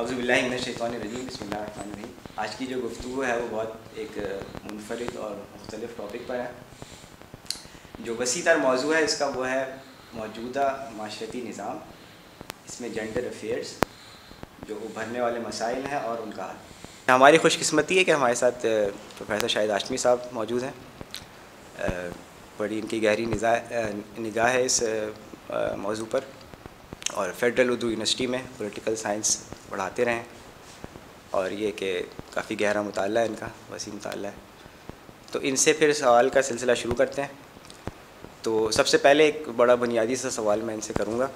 अवज़बिल्लिमिनशैतरजीम बसमीम आज की जो गुफ्तु है वो बहुत एक मुनफरद और मुख्तलिफ टॉपिक पर है जो वसी तर मौजू है इसका वो है मौजूदा माशरती निज़ाम इसमें जेंडर अफेयर्स जो उभरने वाले मसाइल हैं और उनका हल हमारी खुशकस्मती है कि हमारे साथ प्रोफेसर शाहिद आशमी साहब मौजूद हैं बड़ी इनकी गहरी निगाह है इस मौजू पर और फेडरल उर्दू यूनिवर्सिटी में पोलिटिकल साइंस पढ़ाते रहें और ये कि काफ़ी गहरा मुताल है इनका वसी मुताल है तो इनसे फिर सवाल का सिलसिला शुरू करते हैं तो सबसे पहले एक बड़ा बुनियादी सा सवाल मैं इनसे करूँगा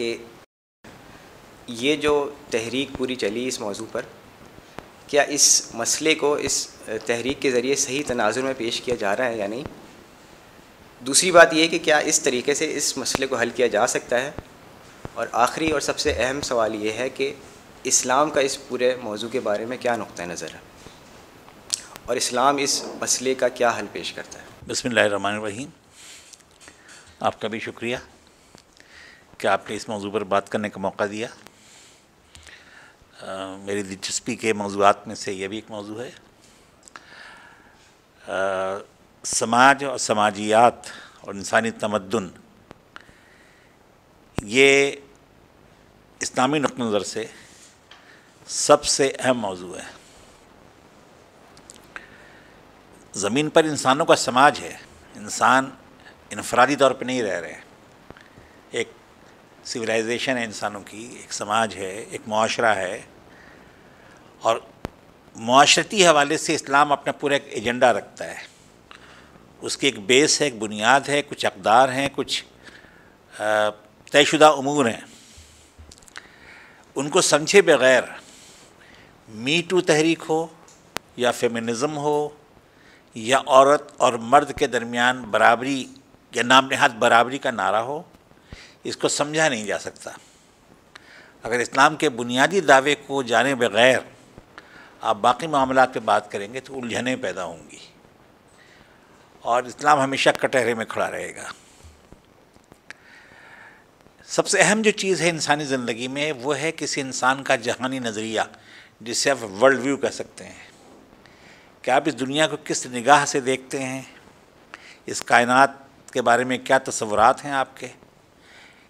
कि ये जो तहरीक पूरी चली इस मौजू पर क्या इस मसले को इस तहरीक के ज़रिए सही तनाजुर में पेश किया जा रहा है या नहीं दूसरी बात यह कि क्या इस तरीके से इस मसले को हल किया जा सकता है और आखिरी और सबसे अहम सवाल ये है कि इस्लाम का इस पूरे मौजू के बारे में क्या नुक़ नज़र है और इस्लाम इस मसले का क्या हल पेश करता है बसमिल रहीम आपका भी शुक्रिया कि आपने इस मौजू पर बात करने का मौका दिया आ, मेरी दिलचस्पी के मौजूद में से यह भी एक मौजू है आ, समाज और समाजियात और इंसानी तमदन ये इस्लामी नुक़ नज़र से सबसे अहम मौजू है ज़मीन पर इंसानों का समाज है इंसान इनफरादी तौर पर नहीं रह रहे एक सिविलाइजेशन है इंसानों की एक समाज है एक माशरा है और माशरती हवाले से इस्लाम अपना पूरा एक एजेंडा रखता है उसकी एक बेस है एक बुनियाद है कुछ अकदार हैं कुछ तयशुदा अमूर हैं उनको समझे बगैर मी टू तहरीक हो या फेमिनिज़म हो या औरत और मर्द के दरमियान बराबरी या नाम नहाद बराबरी का नारा हो इसको समझा नहीं जा सकता अगर इस्लाम के बुनियादी दावे को जाने बगैर आप बाकी मामला पे बात करेंगे तो उलझने पैदा होंगी और इस्लाम हमेशा कटहरे में खड़ा रहेगा सबसे अहम जो चीज़ है इंसानी ज़िंदगी में वो है किसी इंसान का जहानी नज़रिया जिसे आप वर्ल्ड व्यू कह सकते हैं कि आप इस दुनिया को किस निगाह से देखते हैं इस कायनात के बारे में क्या तस्वरत हैं आपके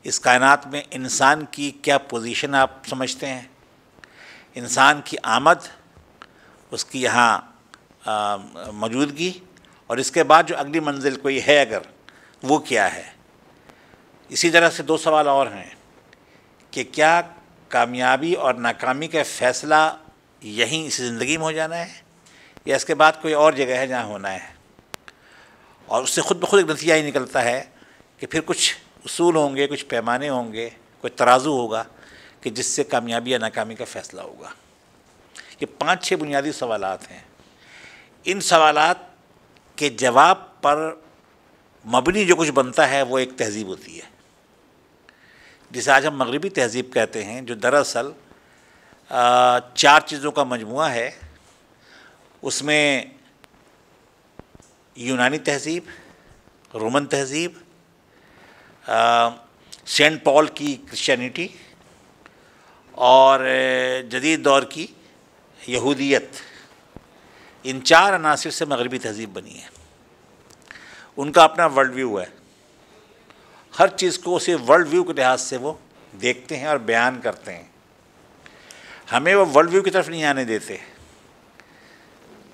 इस कायनात में इंसान की क्या पोजीशन आप समझते हैं इंसान की आमद उसकी यहाँ मौजूदगी और इसके बाद जो अगली मंजिल कोई है अगर वो क्या है इसी तरह से दो सवाल और हैं कि क्या कामयाबी और नाकामी का फ़ैसला यहीं इस ज़िंदगी में हो जाना है या इसके बाद कोई और जगह है जहाँ होना है और उससे खुद ब खुद एक नतीजा ही निकलता है कि फिर कुछ उसूल होंगे कुछ पैमाने होंगे कोई तराजू होगा कि जिससे कामयाबी या नाकामी का फ़ैसला होगा ये पाँच छः बुनियादी सवाल हैं इन सवाल के जवाब पर मबनी जो कुछ बनता है वो एक तहजीब होती है जिसे आज हम मगरबी तहजीब कहते हैं जो दरअसल चार चीज़ों का मजमू है उसमें यूनानी तहजीब रोमन तहजीब सेंट पॉल की क्रिश्चियनिटी और जदीद दौर की यहूदियत इन चार अनासर से मगरबी तहजीब बनी है उनका अपना वर्ल्ड व्यू है हर चीज़ को उसे वर्ल्ड व्यू के लिहाज से वो देखते हैं और बयान करते हैं हमें वो वर्ल्ड व्यू की तरफ नहीं आने देते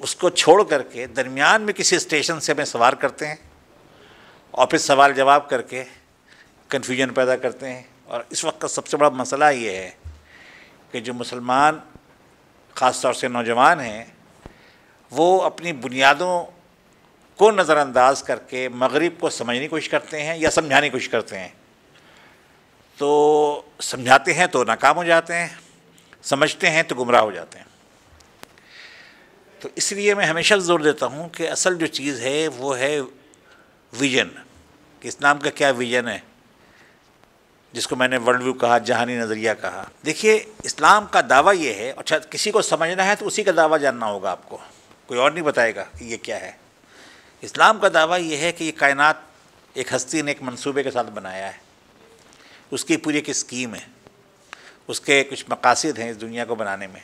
उसको छोड़ करके दरमियान में किसी स्टेशन से हमें सवार करते हैं और फिर सवाल जवाब करके कन्फ्यूजन पैदा करते हैं और इस वक्त का सबसे बड़ा मसला ये है कि जो मुसलमान ख़ास तौर से नौजवान हैं वो अपनी बुनियादों को नज़रअंदाज करके मगरिब को समझने की कोशिश करते हैं या समझाने की कोशिश करते हैं तो समझाते हैं तो नाकाम हो जाते हैं समझते हैं तो गुमराह हो जाते हैं तो इसलिए मैं हमेशा जोर देता हूँ कि असल जो चीज़ है वो है विजन कि इस्लाम का क्या विजन है जिसको मैंने वर्ल्ड व्यू कहा जहानी नज़रिया कहा देखिए इस्लाम का दावा ये है अच्छा किसी को समझना है तो उसी का दावा जानना होगा आपको कोई और नहीं बताएगा कि ये क्या है इस्लाम का दावा यह है कि ये कायनात एक हस्ती ने एक मंसूबे के साथ बनाया है उसकी पूरी एक स्कीम है उसके कुछ मकासद हैं इस दुनिया को बनाने में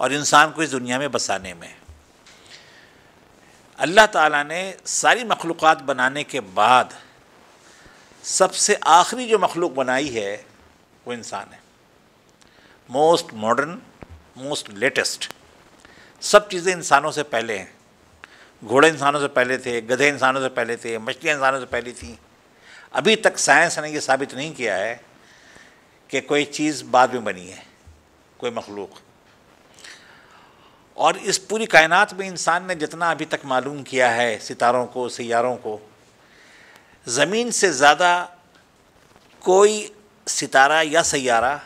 और इंसान को इस दुनिया में बसाने में अल्लाह ताला ने सारी मखलूक़ बनाने के बाद सबसे आखिरी जो मखलूक बनाई है वो इंसान है मोस्ट मॉडर्न मोस्ट लेटेस्ट सब चीज़ें इंसानों से पहले हैं घोड़े इंसानों से पहले थे गधे इंसानों से पहले थे मछलियाँ इंसानों से पहले थी अभी तक साइंस ने यह साबित नहीं किया है कि कोई चीज़ बाद में बनी है कोई मखलूक और इस पूरी कायनात में इंसान ने जितना अभी तक मालूम किया है सितारों को सैारों को ज़मीन से ज़्यादा कोई सितारा या सैारा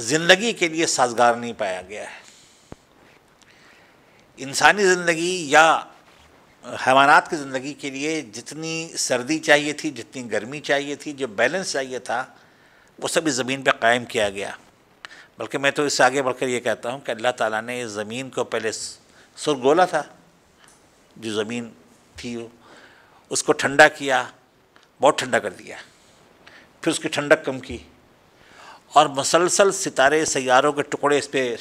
ज़िंदगी के लिए साजगार नहीं पाया गया है इंसानी ज़िंदगी या हैवानात की ज़िंदगी के लिए जितनी सर्दी चाहिए थी जितनी गर्मी चाहिए थी जो बैलेंस चाहिए था वो सब इस ज़मीन पर कायम किया गया बल्कि मैं तो इससे आगे बढ़कर ये कहता हूँ कि अल्लाह ताला ने इस ज़मीन को पहले सुरगोला था जो ज़मीन थी वो उसको ठंडा किया बहुत ठंडा कर दिया फिर उसकी ठंडक कम की और मुसलसल सितारे सैारों के टुकड़े इस पर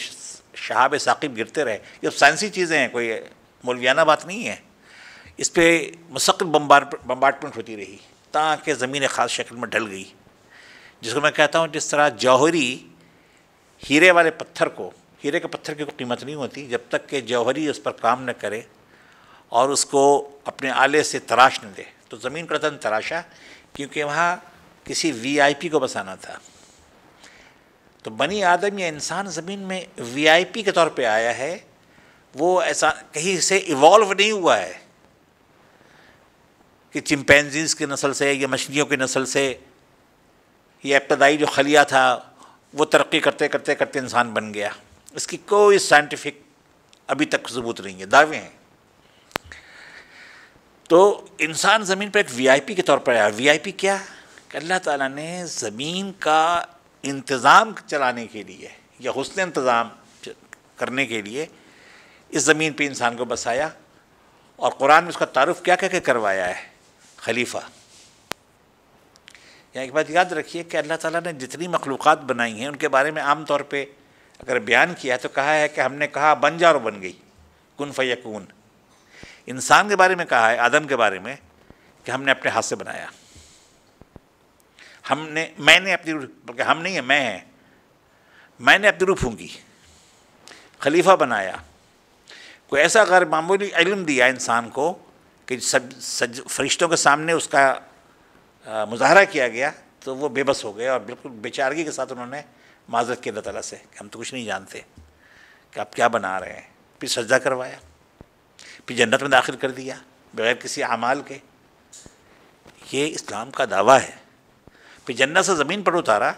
शहाब साकिब गिरते रहे ये साइंसी चीज़ें हैं कोई मौलवियाना बात नहीं है इस पर मुस्किल बम्बार्टमेंट होती रही ताकि ज़मीन ख़ास शक्ल में ढल गई जिसको मैं कहता हूँ जिस तरह जौहरी हीरे वाले पत्थर को हीरे के पत्थर की कोई कीमत नहीं होती जब तक कि जौहरी उस पर काम न करे और उसको अपने आले से तराश न दे तो ज़मीन का तन तराशा क्योंकि वहाँ किसी वीआईपी को बसाना था तो बनी आदम या इंसान ज़मीन में वीआईपी के तौर पे आया है वो ऐसा कहीं से इवॉल्व नहीं हुआ है कि चिंपैनजीज की नस्ल से या मछलियों की नस्ल से या इब्तदाई जो खलिया था वो तरक्की करते करते करते इंसान बन गया इसकी कोई साइंटिफिक अभी तक सबूत नहीं है दावे हैं तो इंसान ज़मीन पर एक वीआईपी के तौर पर आया वीआईपी क्या अल्लाह ताला ने ज़मीन का इंतज़ाम चलाने के लिए या हसन इंतज़ाम करने के लिए इस ज़मीन पे इंसान को बसाया और कुरान में उसका तारुफ क्या कह के करवाया है खलीफा या एक बात याद रखिए कि अल्लाह ताला ने जितनी मखलूक बनाई हैं उनके बारे में आम तौर पे अगर बयान किया तो कहा है कि हमने कहा बन जा और बन गई कन फ़ैकून इंसान के बारे में कहा है आदम के बारे में कि हमने अपने हाथ से बनाया हमने मैंने अपनी रूह बल्कि हम नहीं है मैं है मैंने अपनी रूह फूंगी खलीफा बनाया कोई ऐसा गैर मामूली इलम दिया इंसान को कि सब सज फरिश्तों के सामने उसका मुजाहरा किया गया तो वो बेबस हो गए और बिल्कुल बेचारगी के साथ उन्होंने माजरत की अल्लाह तला से कि हम तो कुछ नहीं जानते कि आप क्या बना रहे हैं फिर सजदा करवाया फिर जन्नत में दाखिल कर दिया बगैर किसी अमाल के ये इस्लाम का दावा है फिर जन्नत से ज़मीन पर उतारा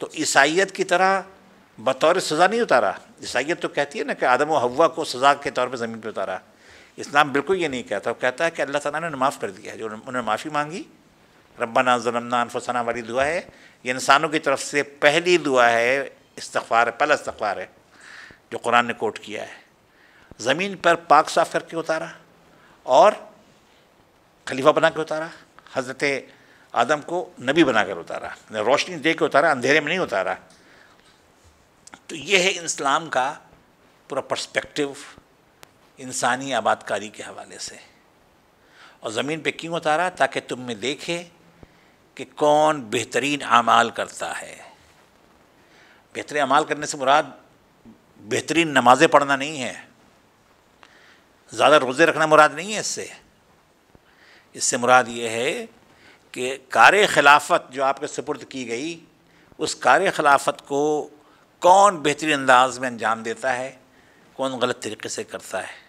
तो ईसाइत की तरह बतौर सज़ा नहीं उतारा ईसाइत तो कहती है ना कि आदम व हवा को सज़ा के तौर पर ज़मीन पर उतारा इस्लाम बिल्कुल ये नहीं कहता वो कहता है कि अल्लाह तला ने उन्हें माफ़ कर दिया जो उन्होंने माफ़ी मांगी रबाना जलमना अनफसाना वाली दुआ है ये इंसानों की तरफ से पहली दुआ है इस्तफ़ार है पहला इस्तफ़ार है जो कुरान ने कोट किया है ज़मीन पर पाक साफ करके उतारा और खलीफा बना के उतारा हज़रत आदम को नबी बनाकर उतारा रोशनी दे के उतारा अंधेरे में नहीं उतारा तो ये है इस्लाम का पूरा पर्सपेक्टिव इंसानी आबादकारी के हवाले से और ज़मीन पे क्यों उतारा ताकि तुम में देखे कि कौन बेहतरीन अमाल करता है बेहतरीन अमाल करने से मुराद बेहतरीन नमाज़ें पढ़ना नहीं है ज़्यादा रोज़े रखना मुराद नहीं है इससे इससे मुराद ये है कि कार खिलाफत जो आपके सुपुर्द की गई उस कार खिलाफत को कौन बेहतरीन अंदाज में अंजाम देता है कौन गलत तरीके से करता है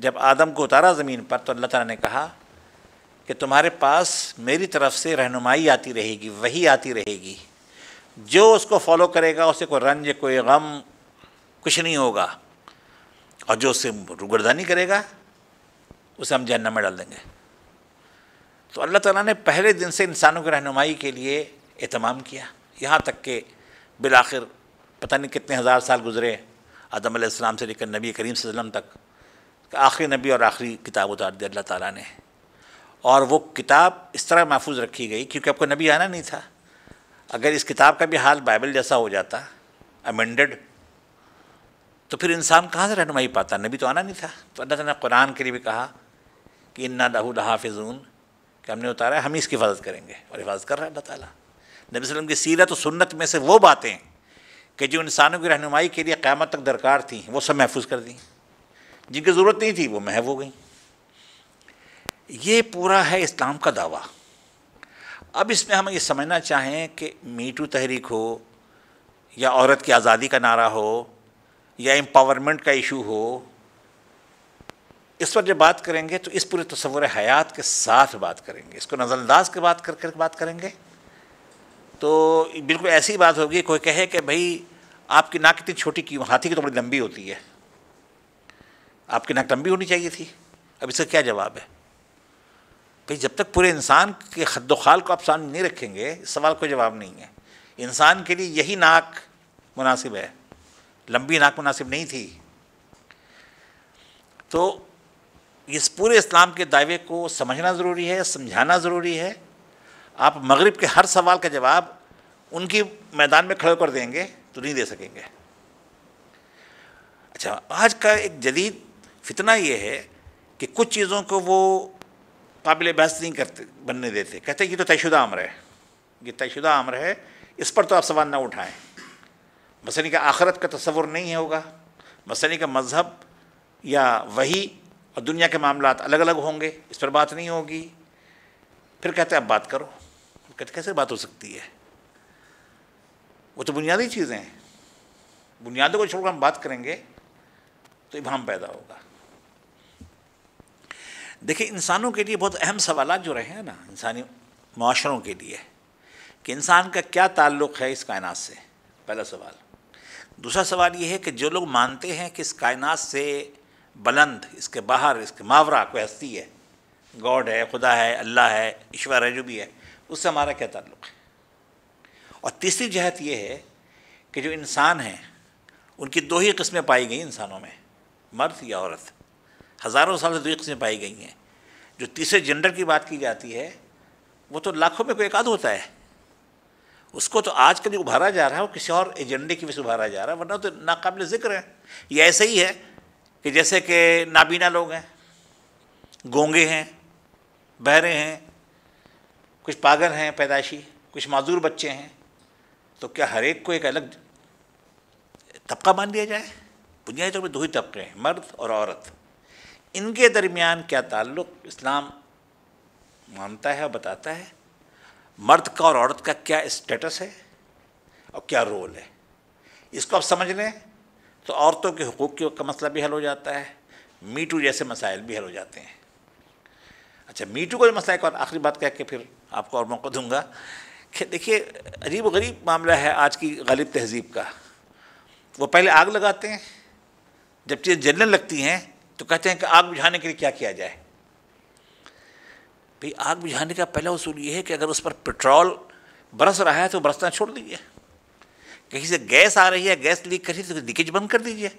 जब आदम को उतारा ज़मीन पर तो अल्लाह तला ने कहा कि तुम्हारे पास मेरी तरफ से रहनुमाई आती रहेगी वही आती रहेगी जो उसको फॉलो करेगा उसे कोई रंज कोई गम कुछ नहीं होगा और जो उससे रुगरदानी करेगा उसे हम जहन्नम में डाल देंगे तो अल्लाह ताला ने पहले दिन से इंसानों की रहनुमाई के लिए एहतमाम किया यहाँ तक कि बिल आखिर पता नहीं कितने हज़ार साल गुजरे आदम आसमाम से लेकर नबी करीम वसल्लम तक आखिरी नबी और आखिरी किताब उतार दी अल्लाह ताला ने और वो किताब इस तरह महफूज रखी गई क्योंकि आपको नबी आना नहीं था अगर इस किताब का भी हाल बाइबल जैसा हो जाता अमेंडेड तो फिर इंसान कहाँ से रहनुमाई पाता नबी तो आना नहीं था तो अल्लाह तला ने कुरान के लिए भी कहा कि इन्ना लहू लहाफिजून कि हमने उतारा है हम ही इसकी हिफाजत करेंगे और हिफाजत कर रहा है अल्लाह ताला नबी वसल्लम की सीरत और सुन्नत में से वो बातें कि जो इंसानों की रहनुमाई के लिए क़्यामत तक दरकार थी वो सब महफूज कर दी जिनकी ज़रूरत नहीं थी वो महव हो गई ये पूरा है इस्लाम का दावा अब इसमें हम ये समझना चाहें कि मीटू तहरीक हो या औरत की आज़ादी का नारा हो या एम्पावरमेंट का इशू हो इस पर जब बात करेंगे तो इस पूरे तस्वुर हयात के साथ बात करेंगे इसको नज़रअंदाज के बात कर कर बात करेंगे तो बिल्कुल ऐसी बात होगी कोई कहे कि भाई आपकी नाक कितनी छोटी क्यों हाथी की तो बड़ी लंबी होती है आपकी नाक लंबी होनी चाहिए थी अब इसका क्या जवाब है भाई जब तक पूरे इंसान के हद खाल को आप सामने नहीं रखेंगे इस सवाल कोई जवाब नहीं है इंसान के लिए यही नाक मुनासिब है लंबी नाक मुनासिब नहीं थी तो इस पूरे इस्लाम के दावे को समझना ज़रूरी है समझाना ज़रूरी है आप मगरब के हर सवाल का जवाब उनकी मैदान में खड़े कर देंगे तो नहीं दे सकेंगे अच्छा आज का एक जदीद फितना ये है कि कुछ चीज़ों को वो काबिल बहस नहीं करते बनने देते कहते ये तो तयशुदा अमर है ये तयशुदा अमर है इस पर तो आप सवाल ना उठाएं मसनी का आखरत का तस्वुर नहीं होगा मसनी का मज़हब या वही और दुनिया के मामला अलग अलग होंगे इस पर बात नहीं होगी फिर कहते आप बात करो कहते कैसे बात हो सकती है वो तो बुनियादी चीज़ें हैं बुनियादों को छोड़कर हम बात करेंगे तो इमाम पैदा होगा देखिए इंसानों के लिए बहुत अहम सवाल जो रहे हैं ना इंसानी माशरों के लिए कि इंसान का क्या ताल्लुक है इस कायनात से पहला सवाल दूसरा सवाल ये है कि जो लोग मानते हैं कि इस कायनात से बुलंद इसके बाहर इसके मावरा कोई हस्ती है गॉड है खुदा है अल्लाह है ईश्वर है जो भी है उससे हमारा क्या ताल्लुक़ है और तीसरी जहत यह है कि जो इंसान हैं उनकी दो ही किस्में पाई गई इंसानों में मर्द या औरत हज़ारों साल से दो ही किस्में पाई गई हैं जो तीसरे जेंडर की बात की जाती है वो तो लाखों में कोई एक आध होता है उसको तो आजकल उभारा जा रहा है वो किसी और एजेंडे की वजह से उभारा जा रहा है वरना तो नाकबिल ज़िक्र है ये ऐसे ही है कि जैसे कि नाबीना लोग हैं गोंगे हैं बहरे हैं कुछ पागल हैं पैदाइशी कुछ माजूर बच्चे हैं तो क्या हर एक को एक अलग तबका मान लिया जाए बुनियादी तौर पर दो ही तबके हैं मर्द और औरत इनके दरमियान क्या ताल्लुक इस्लाम मानता है और बताता है मर्द का और औरत का क्या स्टेटस है और क्या रोल है इसको आप समझ लें तो औरतों के हकूक़ का मसला भी हल हो जाता है मीटू जैसे मसाइल भी हल हो जाते हैं अच्छा मीटू का मसला एक और आखिरी बात कह के फिर आपको और मौका दूंगा कि देखिए अजीब गरीब मामला है आज की गलिब तहजीब का वो पहले आग लगाते हैं जब चीज़ें जलने लगती हैं तो कहते हैं कि आग बुझाने के लिए क्या किया जाए भाई आग बुझाने का पहला उसूल ये है कि अगर उस पर पेट्रोल बरस रहा है तो बरसना छोड़ दीजिए कहीं से गैस आ रही है गैस लीक कर रही है तो लीकेज बंद कर दीजिए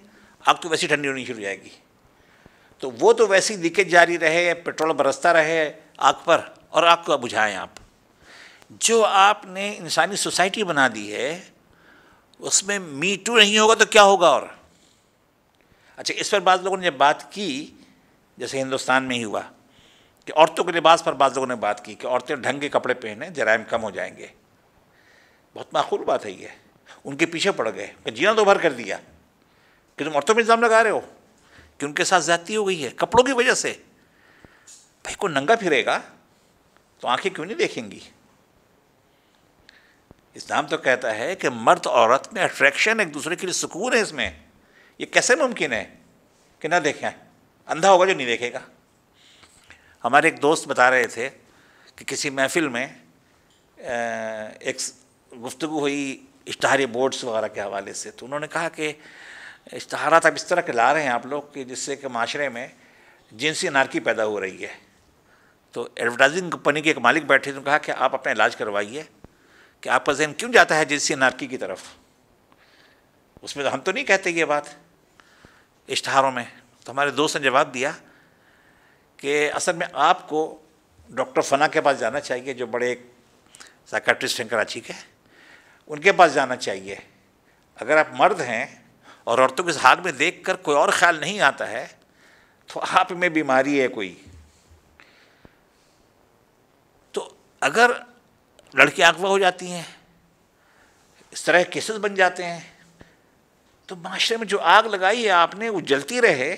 अब तो वैसी ठंडी होनी शुरू हो जाएगी तो वो तो वैसी लीकेज जारी रहे पेट्रोल बरसता रहे आग पर और आग को बुझाएं आप जो आपने इंसानी सोसाइटी बना दी है उसमें मी टू नहीं होगा तो क्या होगा और अच्छा इस पर बाद लोगों ने जब बात की जैसे हिंदुस्तान में ही हुआ कि औरतों के लिबास पर बाद लोगों ने बात की कि औरतें ढंग के कपड़े पहने जराइम कम हो जाएंगे बहुत माकूल बात है ये उनके पीछे पड़ गए जीना तो भर कर दिया कि तुम औरतों में इल्ज़ाम लगा रहे हो कि उनके साथ ज़्यादती हो गई है कपड़ों की वजह से भाई को नंगा फिरेगा तो आंखें क्यों नहीं देखेंगी इस्लाम तो कहता है कि मर्द औरत में अट्रैक्शन एक दूसरे के लिए सुकून है इसमें ये कैसे मुमकिन है कि ना देखें अंधा होगा जो नहीं देखेगा हमारे एक दोस्त बता रहे थे कि किसी महफिल में एक गुफ्तु हुई इश्तहारी बोर्ड्स वगैरह के हवाले से तो उन्होंने कहा कि इश्तहार अब तो इस तरह के ला रहे हैं आप लोग कि जिससे कि माशरे में जिनसी नारकी पैदा हो रही है तो एडवर्टाइजिंग कंपनी के एक मालिक बैठे उन्होंने कहा कि आप अपना इलाज करवाइए कि आपका जहन क्यों जाता है जिनसी नारकी की तरफ उसमें तो हम तो नहीं कहते ये बात इश्तहारों में तो हमारे दोस्त ने जवाब दिया कि असल में आपको डॉक्टर फना के पास जाना चाहिए जो बड़े एक साइकाट्रिस्ट हैं कराची के उनके पास जाना चाहिए अगर आप मर्द हैं और औरतों के हाल में देख कर कोई और ख्याल नहीं आता है तो आप में बीमारी है कोई तो अगर लड़कियाँ अगवा हो जाती हैं इस तरह केसेस बन जाते हैं तो माशरे में जो आग लगाई है आपने वो जलती रहे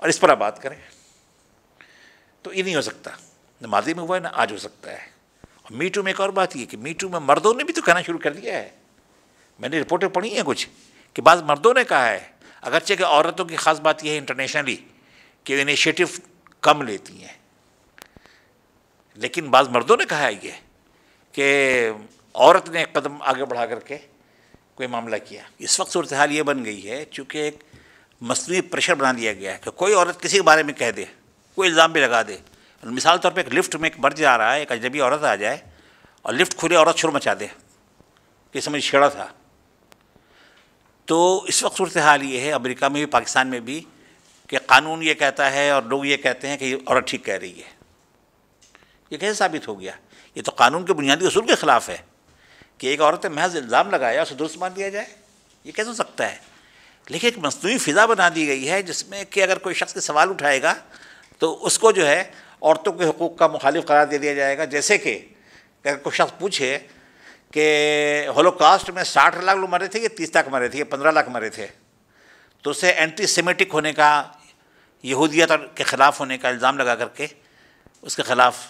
और इस पर आप बात करें तो ये नहीं हो सकता न माजी में हुआ है ना आज हो सकता है मीटू में एक और बात यह कि मीटू में मर्दों ने भी तो कहना शुरू कर दिया है मैंने रिपोर्टें पढ़ी हैं कुछ कि बाद मर्दों ने कहा है अगरचे कि औरतों की ख़ास बात यह है इंटरनेशनली कि इनिशिएटिव कम लेती हैं लेकिन बाद मर्दों ने कहा है ये कि औरत ने कदम आगे बढ़ा करके कोई मामला किया इस वक्त सूरत हाल ये बन गई है चूँकि एक मसनू प्रेशर बना दिया गया है कि कोई औरत किसी के बारे में कह दे कोई इल्ज़ाम भी लगा दे मिसाल तौर पे एक लिफ्ट में एक मर्ज आ रहा है एक अजनबी औरत आ जाए और लिफ्ट खुले औरत शुरू मचा दे कि समझ छेड़ा था तो इस वक्त सूरत हाल ये है अमेरिका में भी पाकिस्तान में भी कि कानून ये कहता है और लोग ये कहते हैं कि औरत ठीक कह रही है ये कैसे साबित हो गया ये तो कानून के बुनियादी असूल के ख़िलाफ़ है कि एक औरत ने महज इल्ज़ाम लगाया उसे दुरुस्त मान दिया जाए ये कैसे हो सकता है लेकिन एक मसनू फ़िज़ा बना दी गई है जिसमें कि अगर कोई शख्स सवाल उठाएगा तो उसको जो है औरतों के हकूक़ का मुखालिफ करार दे दिया जाएगा जैसे कि अगर कोई शख्स पूछे कि होलोकास्ट में साठ लाख लोग मरे थे या तीस लाख मरे थे या पंद्रह लाख मरे थे तो उसे एंटी सेमेटिक होने का यहूदियत के ख़िलाफ़ होने का इल्ज़ाम लगा करके उसके ख़िलाफ़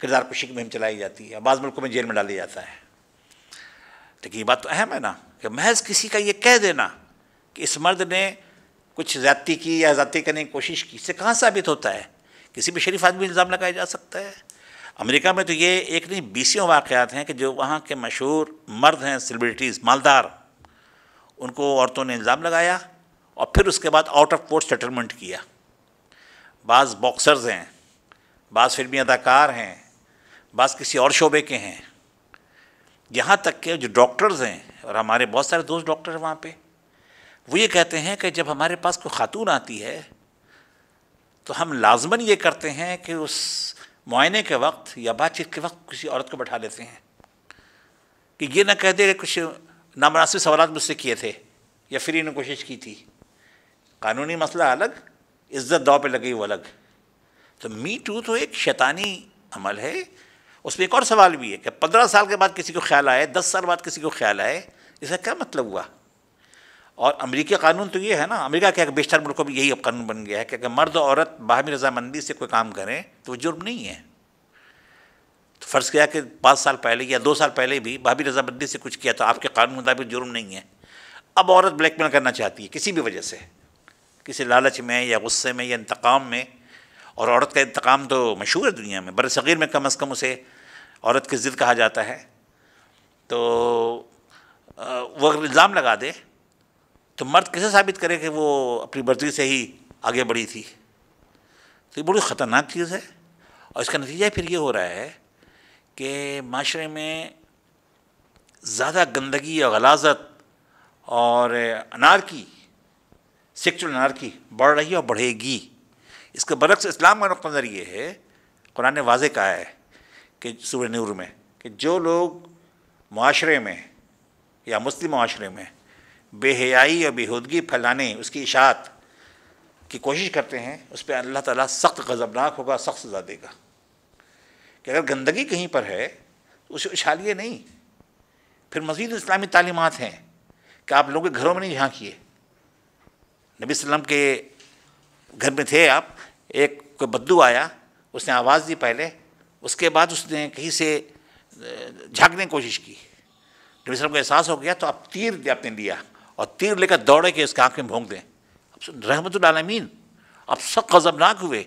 किरदार कुशी की मुहिम चलाई जाती है बाज़ मुल्कों में जेल में डाला जाता है लेकिन ये बात तो अहम है ना कि महज किसी का ये कह देना कि इस मर्द ने कुछ ज़्यादती की या ज़्यादती करने की कोशिश की इससे कहाँ साबित होता है किसी भी शरीफ आदमी इल्ज़ाम लगाया जा सकता है अमेरिका में तो ये एक नहीं बीसियों वाक़ात हैं कि जो वहाँ के मशहूर मर्द हैं सेलिब्रिटीज़ मालदार उनको औरतों ने इल्ज़ाम लगाया और फिर उसके बाद आउट ऑफ कोर्ट सेटलमेंट किया बाज़ बॉक्सर्स हैं बाज़ फिल्मी अदाकार हैं बाज़ किसी और शोबे के हैं यहाँ तक के जो डॉक्टर्स हैं और हमारे बहुत सारे दोस्त डॉक्टर हैं वहाँ पर वो ये कहते हैं कि जब हमारे पास कोई ख़ातून आती है तो हम लाजमन ये करते हैं कि उस मुआने के वक्त या बातचीत के वक्त किसी औरत को बैठा लेते हैं कि ये ना कह दे कुछ नामनासिब सवाल मुझसे किए थे या फिर इन्होंने कोशिश की थी कानूनी मसला अलग इज्जत दौ पे लगी वो अलग तो मी टू तो एक शैतानी अमल है उसमें एक और सवाल भी है कि पंद्रह साल के बाद किसी को ख्याल आए दस साल बाद किसी को ख्याल आए इसका क्या मतलब हुआ और अमेरिकी कानून तो ये है ना अमेरिका के बेशतर मुल्कों में यही अब कानून बन गया है कि अगर मर्द और औरत बाहमी रजामंदी से कोई काम करें तो वो जुर्म नहीं है तो फ़र्ज़ किया कि पाँच साल पहले या दो साल पहले भी बाहमी रजामंदी से कुछ किया तो आपके कानून मुताबिक जुर्म नहीं है अब औरत ब्लैकमेल करना चाहती है किसी भी वजह से किसी लालच में या गुस्से में या इंतकाम में और औरत का इंतकाम तो मशहूर है दुनिया में बर में कम अज़ कम उसे औरत की ज़िद कहा जाता है तो वो इल्ज़ाम लगा दे तो मर्द कैसे साबित करे कि वो अपनी मर्जी से ही आगे बढ़ी थी तो ये बड़ी ख़तरनाक चीज़ है और इसका नतीजा फिर ये हो रहा है कि माशरे में ज़्यादा गंदगी और गलाजत और अनारकी सेक्चुअल अनारकी बढ़ रही है और बढ़ेगी इसके बरक्स इस्लाम का नुक़ नज़र ये है कुरान ने वाज कहा है कि सूर्य नूर में कि जो लोग माशरे में या मुस्लिम माशरे में बेहयाई और बेहूदगी फैलाने उसकी इशात की कोशिश करते हैं उस पर अल्लाह ताला सख्त गज़बनाक होगा सख्त सज़ा देगा कि अगर गंदगी कहीं पर है तो उसे उछालिए नहीं फिर मजीद इस्लामी तालीमत हैं कि आप लोगों के घरों में नहीं किए नबी वसम के घर में थे आप एक कोई बद्दू आया उसने आवाज़ दी पहले उसके बाद उसने कहीं से झाँकने की कोशिश की नबी वसम को एहसास हो गया तो आप तीर आपने लिया और तीर लेकर दौड़े के इसके आँखें में भोंक दें अब रहमत आलमीन आप सब गजबनाक हुए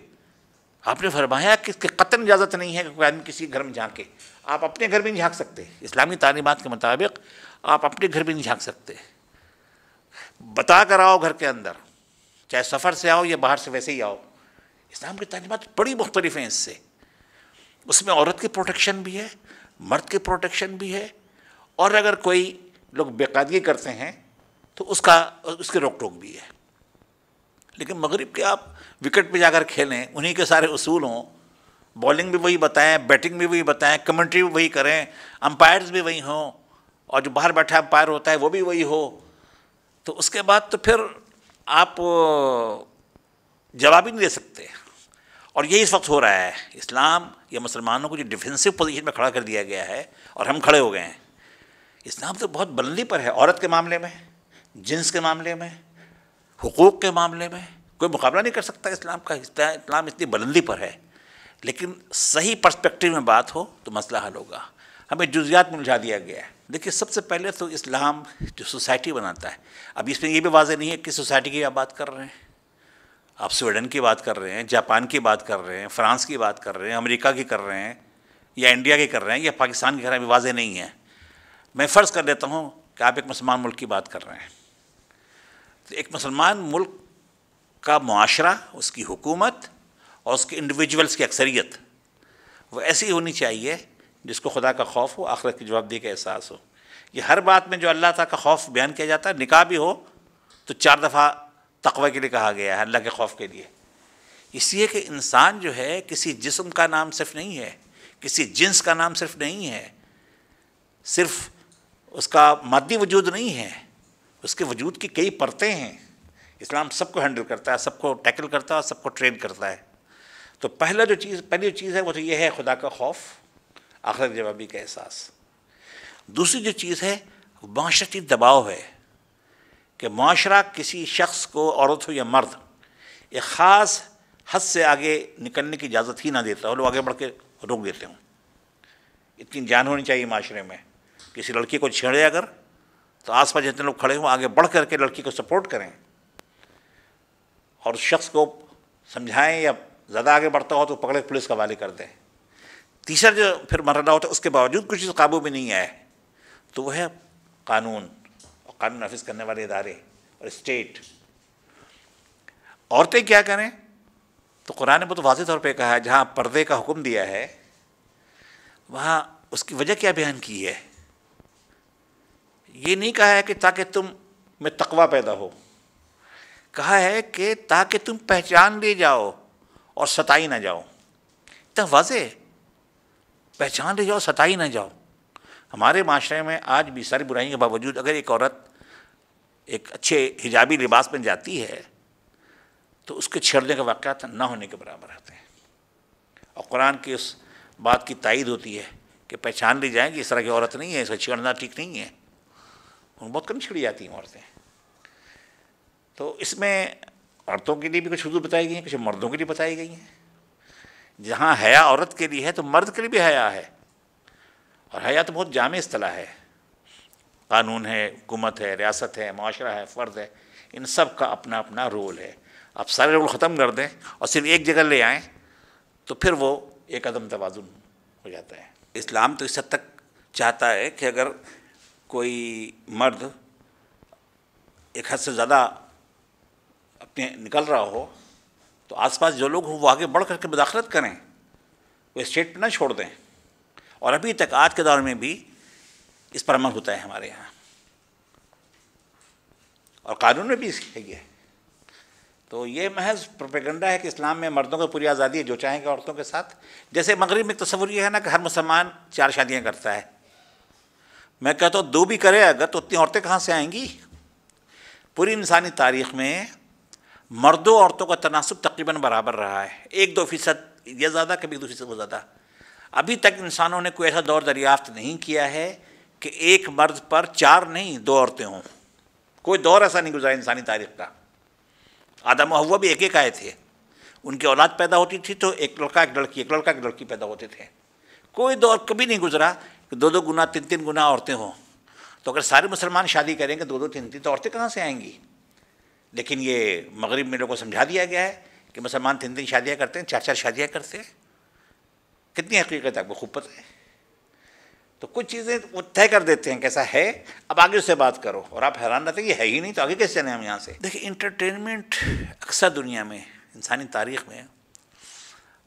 आपने फरमाया कि इसके कतन इजाज़त नहीं है कि कोई आदमी किसी घर में झांके आप अपने घर में नहीं झांक सकते इस्लामी तालीमत के मुताबिक आप अपने घर भी नहीं झांक सकते बता कर आओ घर के अंदर चाहे सफ़र से आओ या बाहर से वैसे ही आओ इस्लाम की तालीमत बड़ी मुख्तलिफ हैं इससे उसमें औरत की प्रोटेक्शन भी है मर्द की प्रोटेक्शन भी है और अगर कोई लोग बेकादगी करते हैं तो उसका उसकी रोक टोक भी है लेकिन मग़रब के आप विकेट पे जाकर खेलें उन्हीं के सारे असूल हों बॉलिंग भी वही बताएं बैटिंग भी वही बताएं कमेंट्री भी वही करें अंपायर्स भी वही हों और जो बाहर बैठा अंपायर होता है वो भी वही हो तो उसके बाद तो फिर आप जवाब ही नहीं दे सकते और यही इस वक्त हो रहा है इस्लाम या मुसलमानों को जो डिफेंसिव पोजीशन में खड़ा कर दिया गया है और हम खड़े हो गए हैं इस्लाम तो बहुत बल्ली पर है औरत के मामले में जिन्स के मामले में हकूक़ के मामले में कोई मुकाबला नहीं कर सकता इस्लाम का हिस्सा इस्लाम इतनी बुलंदी पर है लेकिन सही पर्सपेक्टिव में बात हो तो मसला हल होगा हमें जुजियात में उलझा दिया गया है देखिए सबसे पहले तो इस्लाम जो सोसाइटी बनाता है अब इसमें ये भी वाजह नहीं है कि सोसाइटी की आप बात कर रहे हैं आप स्वीडन की बात कर रहे हैं जापान की बात कर रहे हैं फ्रांस की बात कर रहे हैं अमेरिका की कर रहे हैं या इंडिया की कर रहे हैं या पाकिस्तान की कर रहे हैं अभी वाजह नहीं है मैं फ़र्ज़ कर देता हूँ कि आप एक मुसलमान मुल्क की बात कर रहे हैं तो एक मुसलमान मुल्क का माशरा उसकी हुकूमत और उसके इंडिविजुअल्स की अक्सरियत वो ऐसी होनी चाहिए जिसको खुदा का खौफ हो आखरत की जवाबदेही का एहसास हो ये हर बात में जो अल्लाह ताला का खौफ बयान किया जाता है निकाह भी हो तो चार दफ़ा तकवा के लिए कहा गया है अल्लाह के खौफ के लिए इसलिए कि इंसान जो है किसी जिस्म का नाम सिर्फ नहीं है किसी जिन्स का नाम सिर्फ नहीं है सिर्फ उसका मादी वजूद नहीं है उसके वजूद की कई परतें हैं इस्लाम सबको हैंडल करता है सबको टैकल करता है सबको ट्रेन करता है तो पहला जो चीज़ पहली जो चीज़ है वो तो ये है खुदा का खौफ आखिर जवाबी का एहसास दूसरी जो चीज़ है माशरती दबाव है कि माशरा किसी शख्स को औरत हो या मर्द एक ख़ास हद से आगे निकलने की इजाज़त ही ना देता हो लोग आगे बढ़ के रोक देते हों इतनी जान होनी चाहिए माशरे में किसी लड़के को छेड़े अगर तो आस पास जितने लोग खड़े हों आगे बढ़ करके लड़की को सपोर्ट करें और शख्स को समझाएं या ज़्यादा आगे बढ़ता हो तो पकड़े पुलिस का वाले कर दें तीसरा जो फिर मरना होता है उसके बावजूद कुछ चीज़ काबू में नहीं आए तो वह है कानून और कानून नाफिज करने वाले इदारे और स्टेट औरतें क्या करें तो कुरान ने बहुत तो वाज तौर पर कहा है जहाँ पर्दे का हुक्म दिया है वहाँ उसकी वजह क्या बयान की है ये नहीं कहा है कि ताकि तुम में तकवा पैदा हो कहा है कि ताकि तुम पहचान ले जाओ और सताई ना जाओ इतना वाजे पहचान ले जाओ सताई ना जाओ हमारे माशरे में आज भी सारी बुराइयों के बावजूद अगर एक औरत एक अच्छे हिजाबी लिबास में जाती है तो उसके छेड़ने का वाक़ तो ना होने के बराबर आते हैं और कुरान की उस बात की तायद होती है कि पहचान ली जाएगी इस तरह की औरत नहीं है इसका छेड़ना ठीक नहीं है बहुत कम छिड़ी जाती हैं औरतें तो इसमें औरतों के लिए भी कुछ हदूद बताई गई हैं कुछ मर्दों के लिए बताई गई हैं जहाँ हया औरत के लिए है तो मर्द के लिए भी हया है और हया तो बहुत जाम असलाह है कानून है हुकूमत है रियासत है माशरा है फ़र्द है इन सब का अपना अपना रोल है आप सारे रोल ख़त्म कर दें और सिर्फ एक जगह ले आएँ तो फिर वो एक अदम तोज़ुन हो जाता है इस्लाम तो इस हद तक चाहता है कि अगर कोई मर्द एक हद से ज़्यादा अपने निकल रहा हो तो आसपास जो लोग हों वो आगे बढ़ करके मुदाखलत करें वो स्टेट पर ना छोड़ दें और अभी तक आज के दौर में भी इस पर अमल होता है हमारे यहाँ और कानून में भी इस है तो ये महज प्रोपेगेंडा है कि इस्लाम में मर्दों को पूरी आज़ादी है जो चाहेंगे औरतों के साथ जैसे मगरब में तस्वुर यह है ना कि हर मुसलमान चार शादियाँ करता है मैं कहता तो हूँ दो भी करे अगर तो उतनी औरतें कहाँ से आएंगी पूरी इंसानी तारीख में मर्दों औरतों का तनासब तकरीबन बराबर रहा है एक दो फ़ीसद या ज़्यादा कभी दो फ़ीसद वो ज़्यादा अभी तक इंसानों ने कोई ऐसा दौर दरियाफ्त नहीं किया है कि एक मर्द पर चार नहीं दो औरतें हों कोई दौर ऐसा नहीं गुजरा इंसानी तारीख का आदम हवा भी एक एक आए थे उनकी औलाद पैदा होती थी तो एक लड़का एक लड़की एक लड़का एक लड़की पैदा होते थे कोई दौर कभी नहीं गुजरा कि दो दो गुना तीन तीन गुना औरतें हों तो अगर सारे मुसलमान शादी करेंगे दो दो तीन तीन तो औरतें कहाँ से आएंगी लेकिन ये मगरब में लोगों को समझा दिया गया है कि मुसलमान तीन तीन शादियाँ करते हैं चार चार शादियाँ करते हैं कितनी हकीकत है आपको खूब पता है तो कुछ चीज़ें वो तय कर देते हैं कैसा है अब आगे उससे बात करो और आप हैरान रहते हैं ये है ही नहीं तो आगे कैसे चले हम यहाँ से देखिए इंटरटेनमेंट अक्सर दुनिया में इंसानी तारीख में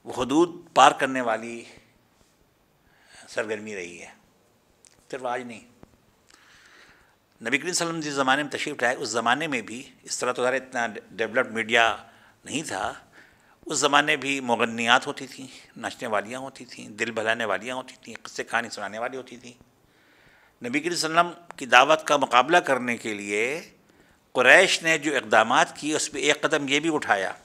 वो हदूद पार करने वाली सरगर्मी रही है सिर्फ आज नहीं नबी करीम वसल्लम जिस ज़माने में तशरीफ़ लाए उस ज़माने में भी इस तरह तो ज़्यादा इतना डेवलप्ड मीडिया नहीं था उस ज़माने भी मगनियात होती थी नाचने वालियाँ होती थी दिल बहलाने वालियाँ होती थी किस्से कहानी सुनाने वाली होती थी नबी करीम वसल्लम की दावत का मुकाबला करने के लिए क्रैश ने जो इकदाम किए उस पर एक कदम ये भी उठाया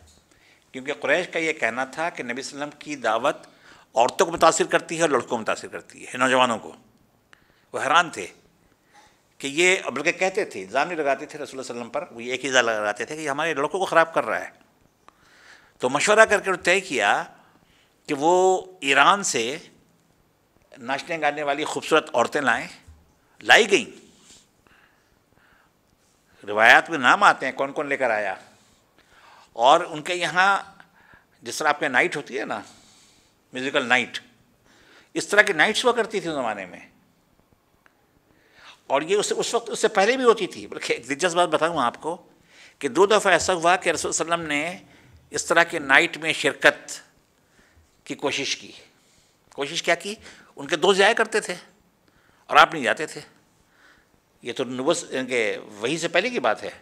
क्योंकि क्रैश का ये कहना था कि नबी वसम की दावत औरतों को मुतासर करती है और लड़कों को मुतासर करती है नौजवानों को वो हैरान थे कि ये बल्कि कहते थे इल्ज़ाम नहीं लगाते थे रसोल वसलम पर वो एक ही लगाते थे कि हमारे लड़कों को ख़राब कर रहा है तो मशवरा करके उन्होंने तय किया कि वो ईरान से नाचने गाने वाली खूबसूरत औरतें लाएँ लाई गई रिवायात में नाम आते हैं कौन कौन लेकर आया और उनके यहाँ जिस तरह आपके नाइट होती है ना म्यूजिकल नाइट इस तरह की नाइट्स हुआ करती थी उस ज़माने में और ये उस उस वक्त उससे पहले भी होती थी बल्कि एक दिलचस्प बात बताऊँ आपको कि दो दफ़ा ऐसा हुआ कि रसोल ने इस तरह के नाइट में शिरकत की कोशिश की कोशिश क्या की उनके दोस्त जाया करते थे और आप नहीं जाते थे ये तो नुबस इनके वहीं से पहले की बात है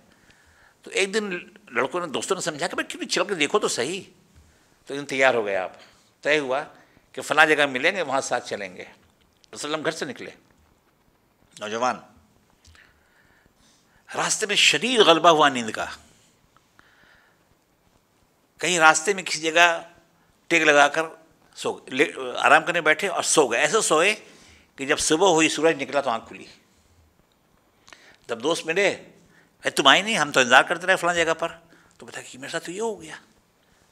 तो एक दिन लड़कों ने दोस्तों ने समझा कि भाई क्यों नहीं चल के देखो तो सही तो इन तैयार हो गए आप तय हुआ कि फ़ला जगह मिलेंगे वहाँ साथ चलेंगे वसलम घर से निकले नौजवान रास्ते में शरीर गलबा हुआ नींद का कहीं रास्ते में किसी जगह टेक लगाकर सो आराम करने बैठे और सो गए ऐसे सोए कि जब सुबह हुई सूरज निकला तो आँख खुली जब दोस्त मिले अरे तुम आई नहीं हम तो इंतज़ार करते रहे फला जगह पर तो बता कि मेरे साथ तो ये हो गया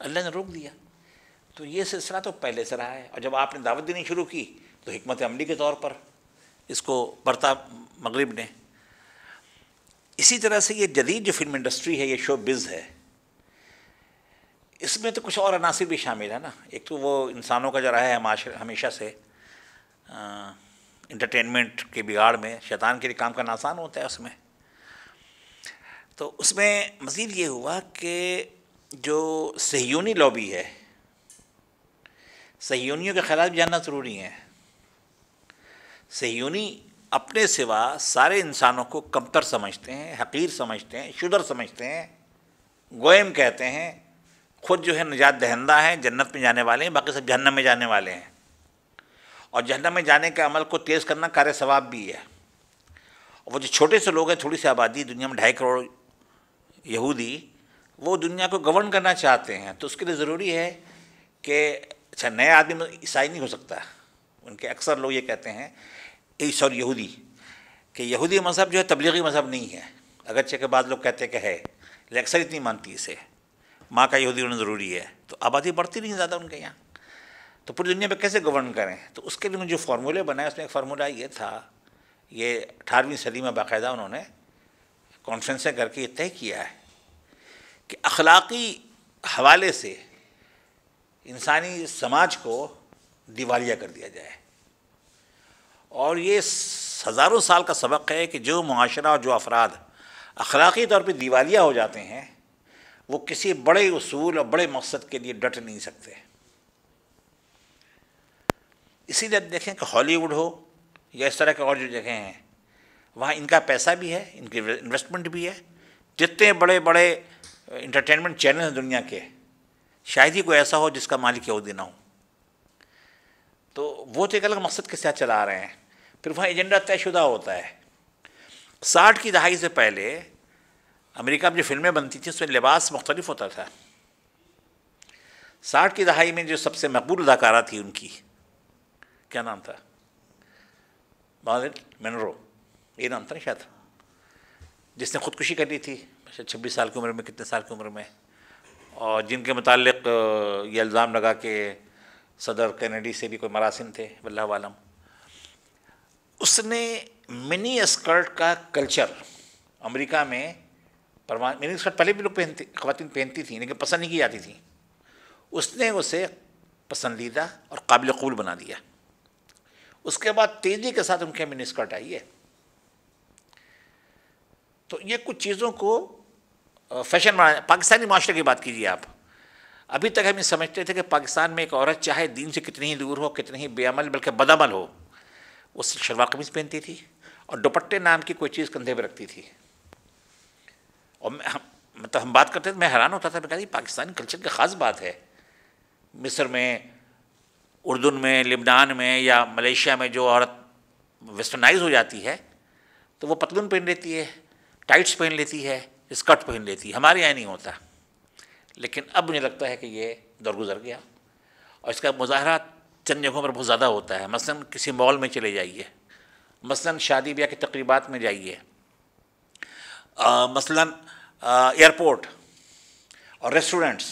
अल्लाह ने रोक दिया तो ये सिलसिला तो पहले से रहा है और जब आपने दावत देनी शुरू की तो हमत अमली के तौर पर इसको बरता मगरब ने इसी तरह से ये जदीद जो फिल्म इंडस्ट्री है ये शो बिज़ है इसमें तो कुछ और अनासर भी शामिल है ना एक तो वो इंसानों का जो रहा है हमेशा से इंटरटेनमेंट के बिगाड़ में शैतान के लिए काम करना आसान होता है उसमें तो उसमें मज़ीद ये हुआ कि जो सहयूनी लॉबी है सहयोनियों के ख़िलाफ़ जानना ज़रूरी है सहयोनी अपने सिवा सारे इंसानों को कमतर समझते हैं हकीर समझते हैं शुदर समझते हैं गोयम कहते हैं खुद जो है निजात दहंदा हैं जन्नत में जाने वाले हैं बाकी सब जहन्नम में जाने वाले हैं और जहन्नम में जाने के अमल को तेज़ करना कार्य सवाब भी है वो जो छोटे से लोग हैं थोड़ी सी आबादी दुनिया में ढाई करोड़ यहूदी वो दुनिया को गवर्न करना चाहते हैं तो उसके लिए ज़रूरी है कि अच्छा नया आदमी में मतलब ईसाई नहीं हो सकता उनके अक्सर लोग ये कहते हैं सॉरी यहूदी कि यहूदी मज़हब जो है तबलीगी मज़हब नहीं है अगरचे के बाद लोग कहते कि है लेकिन अक्सर इतनी मानती इसे माँ का यहूदी होना ज़रूरी है तो आबादी बढ़ती नहीं ज़्यादा उनके यहाँ तो पूरी दुनिया में कैसे गवर्न करें तो उसके लिए जो फार्मूले बनाए उसमें एक फार्मूला ये था ये अठारहवीं सदी में बाकायदा उन्होंने कॉन्फ्रेंसें करके ये तय किया है कि अखलाकी हवाले से इंसानी समाज को दिवालिया कर दिया जाए और ये हज़ारों साल का सबक है कि जो माशरा और जो अफराद अखलाक़ी तौर पर दिवालिया हो जाते हैं वो किसी बड़े असूल और बड़े मकसद के लिए डट नहीं सकते इसीलिए देखें कि हॉलीवुड हो या इस तरह के और जो जगह हैं वहाँ इनका पैसा भी है इनकी इन्वेस्टमेंट भी है जितने बड़े बड़े इंटरटेनमेंट चैनल हैं दुनिया के शायद ही कोई ऐसा हो जिसका मालिक यहूदी ना हो तो वो तो एक अलग मकसद के साथ चला रहे हैं फिर वहाँ एजेंडा तयशुदा होता है साठ की दहाई से पहले अमेरिका में जो फिल्में बनती थी उसमें लिबास मुख्तलिफ होता था साठ की दहाई में जो सबसे मकबूल अदाकारा थी उनकी क्या नाम था मॉडल मेनरो ये नाम था ना शायद जिसने खुदकुशी कर ली थी अच्छा, छब्बीस साल की उम्र में कितने साल की उम्र में और जिनके मतलब ये इल्ज़ाम लगा कि सदर कैनेडी से भी कोई मरासिम थे वल्ला वालम उसने मिनी स्कर्ट का कल्चर अमेरिका में परवान मिनी स्कर्ट पहले भी लोग पहनते खातन पहनती थी लेकिन पसंद नहीं की जाती थी उसने उसे पसंदीदा और काबिल कबूल बना दिया उसके बाद तेज़ी के साथ उनके मिनी स्कर्ट आई है तो ये कुछ चीज़ों को फैशन पाकिस्तानी माशरे की बात कीजिए आप अभी तक हम ये समझते थे कि पाकिस्तान में एक औरत चाहे दीन से कितनी ही दूर हो कितनी ही बेअमल बल्कि बदअमल हो वो शलवार कमीज पहनती थी और दुपट्टे नाम की कोई चीज़ कंधे पर रखती थी और मैं हम मतलब हम बात करते थे मैं हैरान होता था मैं कहा पाकिस्तानी कल्चर की ख़ास बात है मिस्र में उर्दन में लिबनान में या मलेशिया में जो औरत वेस्टर्नाइज हो जाती है तो वो पतलून पहन लेती है टाइट्स पहन लेती है स्कर्ट पहन लेती हमारे यहाँ नहीं होता लेकिन अब मुझे लगता है कि ये दौर गुजर गया और इसका मुजाहरा चंद जगहों पर बहुत ज़्यादा होता है मसलन किसी मॉल में चले जाइए मसलन शादी ब्याह की तकरीबा में जाइए मसलन एयरपोर्ट और रेस्टोरेंट्स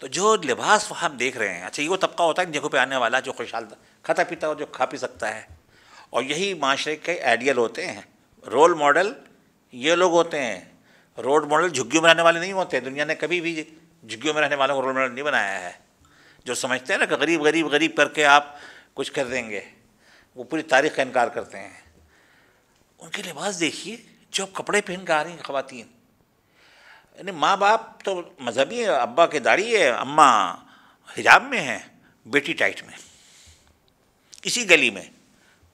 तो जो लिबास हम देख रहे हैं अच्छा ये वो तबका होता है जगहों पर आने वाला जो खुशहाल खाता पीता और जो खा पी सकता है और यही माशरे के आइडियल होते हैं रोल मॉडल ये लोग होते हैं रोल मॉडल झुग्गियों में रहने वाले नहीं होते दुनिया ने कभी भी झुग्गियों में रहने वालों को रोल मॉडल नहीं बनाया है जो समझते हैं ना कि गरीब गरीब गरीब करके आप कुछ कर देंगे वो पूरी तारीख का इनकार करते हैं उनके लिबास देखिए जो आप कपड़े पहन के आ रही हैं ख़वातीन यानी माँ बाप तो मजहबी है अब्बा के दाढ़ी है अम्मा हिजाब में है बेटी टाइट में इसी गली में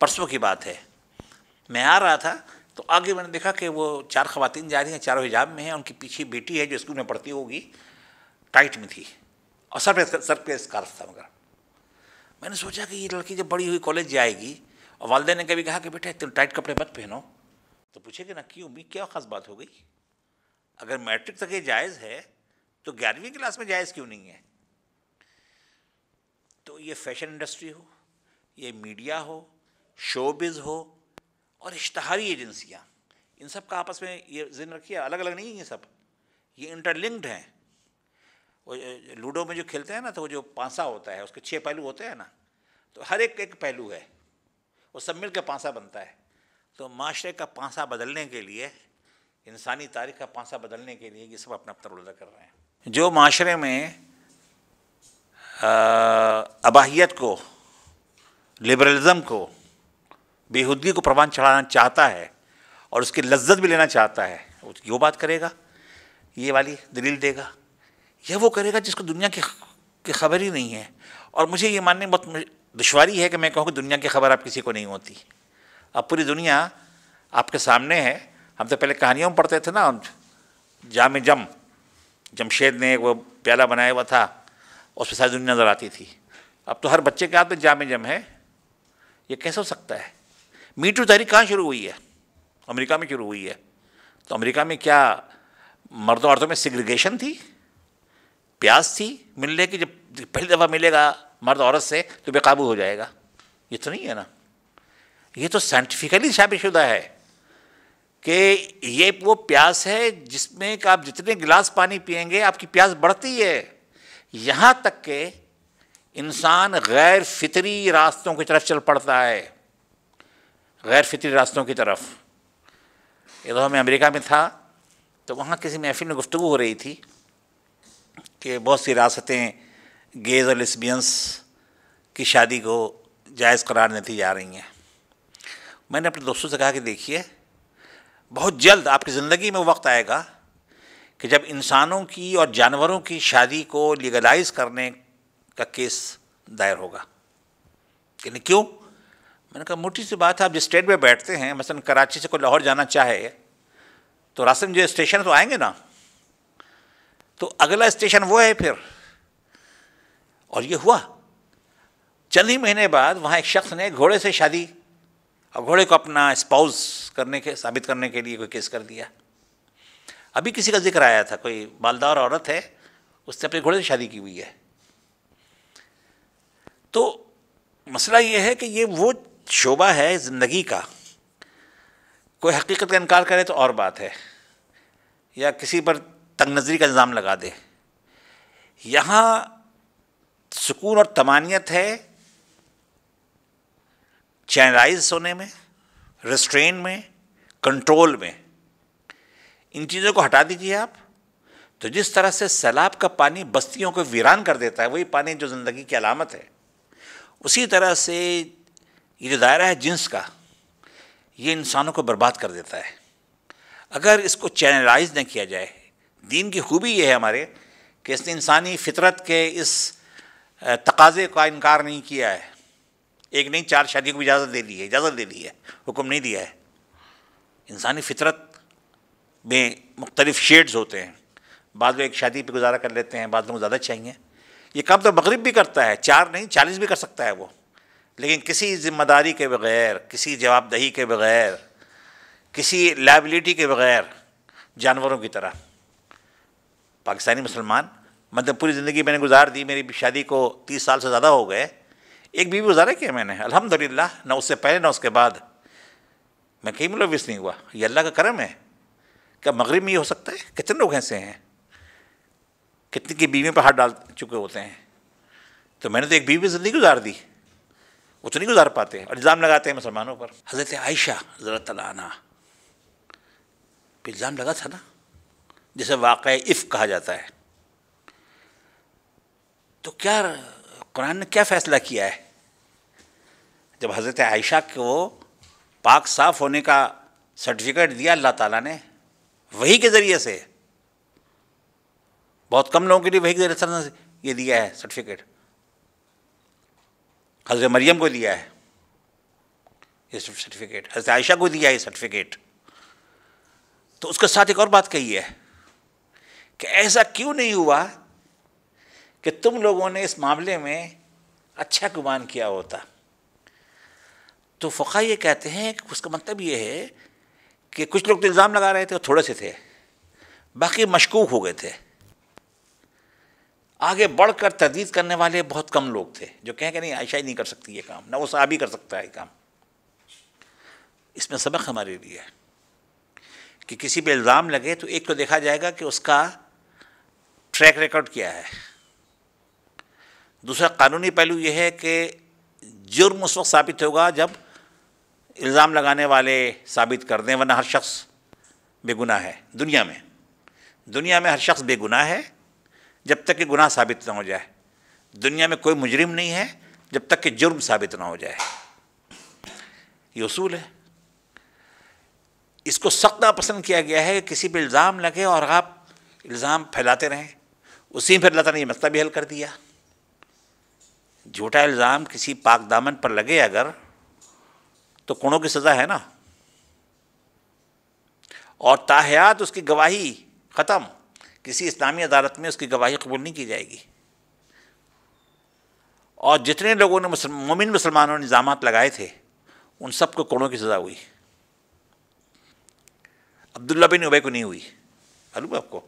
परसों की बात है मैं आ रहा था तो आगे मैंने देखा कि वो चार खवतिन जा रही हैं चारों हिजाब में हैं उनकी पीछे बेटी है जो स्कूल में पढ़ती होगी टाइट में थी और सर पे सर पे स्कार्फ था मगर मैंने सोचा कि ये लड़की जब बड़ी हुई कॉलेज जाएगी और वालदे ने कभी कहा कि बेटा तुम टाइट कपड़े मत पहनो तो पूछेगा ना क्यों भी क्या खास बात हो गई अगर मैट्रिक तक ये जायज़ है तो ग्यारहवीं क्लास में जायज़ क्यों नहीं है तो ये फैशन इंडस्ट्री हो ये मीडिया हो शोबिज़ हो और इश्तहारी एजेंसियाँ इन सब का आपस में ये जिन रखिए अलग अलग नहीं है ये सब ये इंटरलिंक्ड हैं वो लूडो में जो खेलते हैं ना तो वो जो पांसा होता है उसके छः पहलू होते हैं ना तो हर एक एक पहलू है वो सब मिल के पांसा बनता है तो माशरे का पांसा बदलने के लिए इंसानी तारीख का पांसा बदलने के लिए ये सब अपना अपना रोल कर रहे हैं जो माशरे में अबाहियत को लिबरलिज़म को बेहूदगी को प्रमाण चढ़ाना चाहता है और उसकी लज्जत भी लेना चाहता है वो बात करेगा ये वाली दलील देगा यह वो करेगा जिसको दुनिया की की खबर ही नहीं है और मुझे ये मानने में बहुत दुशारी है कि मैं कहूँ कि दुनिया की खबर आप किसी को नहीं होती अब पूरी दुनिया आपके सामने है हम तो पहले कहानियों में पढ़ते थे ना जाम जम जमशेद ने वो प्याला बनाया हुआ था उस पर सारी दुनिया नज़र आती थी अब तो हर बच्चे के हाथ में जाम जम है ये कैसे हो सकता है मीटू तहरीक कहाँ शुरू हुई है अमेरिका में शुरू हुई है तो अमेरिका में क्या मर्दों औरतों में सिग्रीगेशन थी प्यास थी मिलने की जब पहली दफ़ा मिलेगा मर्द औरत से तो बेकाबू हो जाएगा ये तो नहीं है ना ये तो साइंटिफिकली शाबिशुदा है कि ये वो प्यास है जिसमें कि आप जितने गिलास पानी पियेंगे आपकी प्यास बढ़ती है यहाँ तक के इंसान गैर फितरी रास्तों की तरफ चल पड़ता है गैर फितरी रास्तों की तरफ एक दफ़ा मैं अमेरिका में था तो वहाँ किसी महफिल में गुफ्तु हो रही थी कि बहुत सी रियासतें गेज़ और लिस्बियंस की शादी को जायज़ करार देती जा रही हैं मैंने अपने दोस्तों से कहा कि देखिए बहुत जल्द आपकी ज़िंदगी में वक्त आएगा कि जब इंसानों की और जानवरों की शादी को लीगलाइज करने का केस दायर होगा यानी क्यों मैंने कहा मोटी सी बात है आप जिस स्टेट में बैठते हैं मसलन कराची से कोई लाहौर जाना चाहे तो रास्ते में जो स्टेशन तो आएंगे ना तो अगला स्टेशन वो है फिर और ये हुआ चंद ही महीने बाद वहाँ एक शख्स ने घोड़े से शादी और घोड़े को अपना स्पाउस करने के साबित करने के लिए कोई केस कर दिया अभी किसी का जिक्र आया था कोई मालदार औरत है उसने अपने घोड़े से शादी की हुई है तो मसला ये है कि ये वो शोबा है ज़िंदगी का कोई हकीकत का इनकार करे तो और बात है या किसी पर तंग नज़री का इल्ज़ाम लगा दे यहाँ सुकून और तमानियत है चैनलाइज होने में रिस्ट्रेन में कंट्रोल में इन चीज़ों को हटा दीजिए आप तो जिस तरह से सैलाब का पानी बस्तियों को वीरान कर देता है वही पानी जो ज़िंदगी की अलामत है उसी तरह से ये जो दायरा है जिन्स का ये इंसानों को बर्बाद कर देता है अगर इसको चैनलाइज नहीं किया जाए दीन की खूबी ये है हमारे कि इसने इंसानी फितरत के इस तकाजे का इनकार नहीं किया है एक नहीं चार शादियों को भी इजाज़त दे दी है इजाज़त दे दी है हुक्म नहीं दिया है इंसानी फितरत में मुख्तलिफ शेड्स होते हैं बाद में एक शादी पे गुजारा कर लेते हैं बाद लोग ज़्यादा चाहिए ये काम तो मगरब भी करता है चार नहीं चालीस भी कर सकता है वो लेकिन किसी ज़िम्मेदारी के बगैर किसी जवाबदही के बगैर किसी लाइबिलिटी के बगैर जानवरों की तरह पाकिस्तानी मुसलमान मतलब पूरी ज़िंदगी मैंने गुजार दी मेरी शादी को तीस साल से ज़्यादा हो गए एक बीवी गुजारा किया मैंने अल्हम्दुलिल्लाह ना उससे पहले ना उसके बाद मैं कहीं मुलविस नहीं हुआ ये अल्लाह का करम है क्या मगरब में ये हो सकता है कितने लोग ऐसे हैं कितनी की बीवी पर हाथ डाल चुके होते हैं तो मैंने तो एक बीवी ज़िंदगी गुजार दी वो तो नहीं गुजार पाते और इल्ज़ाम लगाते हैं मुसलमानों पर हज़रत आयशा हजरत तलाना इल्ज़ाम लगा था ना जिसे वाक़ इफ़ कहा जाता है तो क्या कुरान ने क्या फ़ैसला किया है जब हज़रत आयशा को पाक साफ़ होने का सर्टिफिकेट दिया अल्लाह ताला ने वही के ज़रिए से बहुत कम लोगों के लिए वही के ज़रिए से ये दिया है सर्टिफिकेट हज़रत मरियम को दिया है ये सर्टिफिकेट हज़रत आयशा को दिया है ये सर्टिफिकेट तो उसके साथ एक और बात कही है कि ऐसा क्यों नहीं हुआ कि तुम लोगों ने इस मामले में अच्छा गुमान किया होता तो फ़ा ये कहते हैं कि उसका मतलब ये है कि कुछ लोग तो इल्ज़ाम लगा रहे थे और थोड़े से थे बाकी मशकूक हो गए थे आगे बढ़कर तजदीद करने वाले बहुत कम लोग थे जो कहें कि नहीं आयशा ही नहीं कर सकती ये काम ना वो साहब ही कर सकता है ये काम इसमें सबक हमारे लिए है कि किसी पे इल्ज़ाम लगे तो एक तो देखा जाएगा कि उसका ट्रैक रिकॉर्ड क्या है दूसरा कानूनी पहलू यह है कि जुर्म उस वक्त साबित होगा जब इल्ज़ाम लगाने वाले साबित कर दें वरना हर शख्स बेगुनाह है दुनिया में दुनिया में हर शख्स बेगुनाह है जब तक कि गुनाह साबित ना हो जाए दुनिया में कोई मुजरिम नहीं है जब तक कि जुर्म साबित ना हो जाए ये असूल है इसको सख्त पसंद किया गया है कि किसी पर इल्ज़ाम लगे और आप इल्ज़ाम फैलाते रहें उसी में फिर अल्लाह ने यह मसला भी हल कर दिया झूठा इल्ज़ाम किसी पाक दामन पर लगे अगर तो कुणों की सज़ा है ना और ताहयात उसकी गवाही ख़त्म किसी इस्लामी अदालत में उसकी गवाही कबूल नहीं की जाएगी और जितने लोगों ने मुमिन मुसलमानों ने निजाम लगाए थे उन सबको कोड़ों की सज़ा हुई अब्दुल्ला बिन उबे को नहीं हुई अलू आपको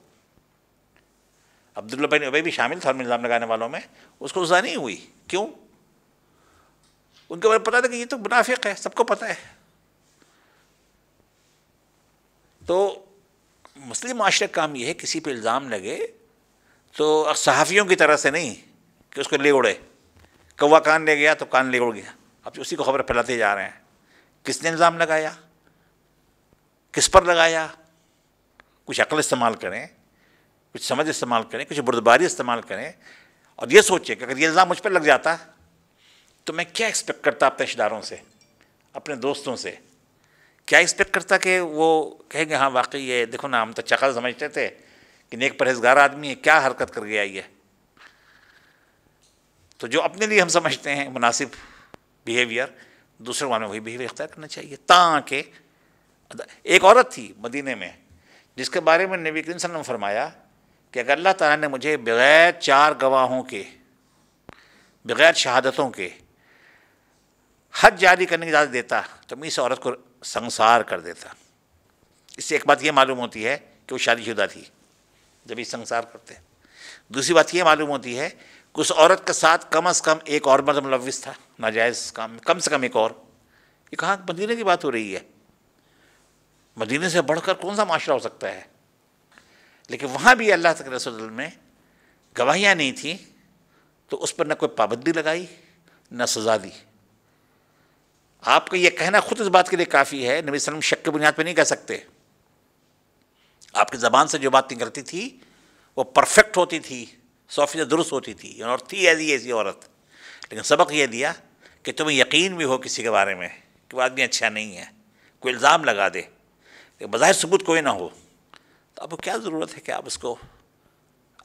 अब्दुल्ला बिन उबे भी शामिल था निजाम इल्ज़ाम लगाने वालों में उसको सज़ा नहीं हुई क्यों उनके बारे में पता था कि ये तो मुनाफिक है सबको पता है तो मुस्लिम माशरे का काम यह है किसी पर इल्ज़ाम लगे तो सहाफ़ियों की तरह से नहीं कि उसको ले उड़े कौवा कान ले गया तो कान ले उड़ गया अब उसी को खबर फैलाते जा रहे हैं किसने इल्ज़ाम लगाया किस पर लगाया कुछ अकल इस्तेमाल करें कुछ समझ इस्तेमाल करें कुछ बुरदबारी इस्तेमाल करें और ये सोचें कि अगर ये इल्ज़ाम मुझ पर लग जाता तो मैं क्या एक्सपेक्ट करता अपने रिश्तेदारों से अपने दोस्तों से क्या एक्सपेक्ट करता कि वो कहेंगे हाँ वाकई ये देखो ना हम तो चकल समझते थे कि नेक परहेजगार आदमी है क्या हरकत कर गया ये तो जो अपने लिए हम समझते हैं मुनासिब बिहेवियर दूसरे वाले में वही बिहेवियर अख्तियार करना चाहिए ताकि एक औरत थी मदीने में जिसके बारे में नबी करीम ने फरमाया कि अगर अल्लाह ताला ने मुझे बग़ैर चार गवाहों के बग़ैर शहादतों के हज जारी करने की इजाज़त देता तो मैं इस औरत को संसार कर देता इससे एक बात यह मालूम होती है कि वो शादीशुदा थी जब ये संसार करते दूसरी बात यह मालूम होती है कि उस औरत के साथ कम अज़ कम एक और मतलब मुलविस था नाजायज़ काम कम से कम एक और ये कहाँ मदीने की बात हो रही है मदीने से बढ़कर कौन सा माशरा हो सकता है लेकिन वहाँ भी अल्लाह तक रसोल में गवाहियाँ नहीं थी तो उस पर न कोई पाबंदी लगाई न सज़ा दी आपका यह कहना खुद इस बात के लिए काफ़ी है नबी सलम शक की बुनियाद पर नहीं कह सकते आपकी ज़बान से जो बात निकलती थी वो परफेक्ट होती थी सौ दुरुस्त होती थी और थी ऐसी ऐसी औरत लेकिन सबक यह दिया कि तुम्हें यकीन भी हो किसी के बारे में कि वो आदमी अच्छा नहीं है कोई इल्ज़ाम लगा दे बाहिर सबूत कोई ना हो तो आपको क्या ज़रूरत है कि आप उसको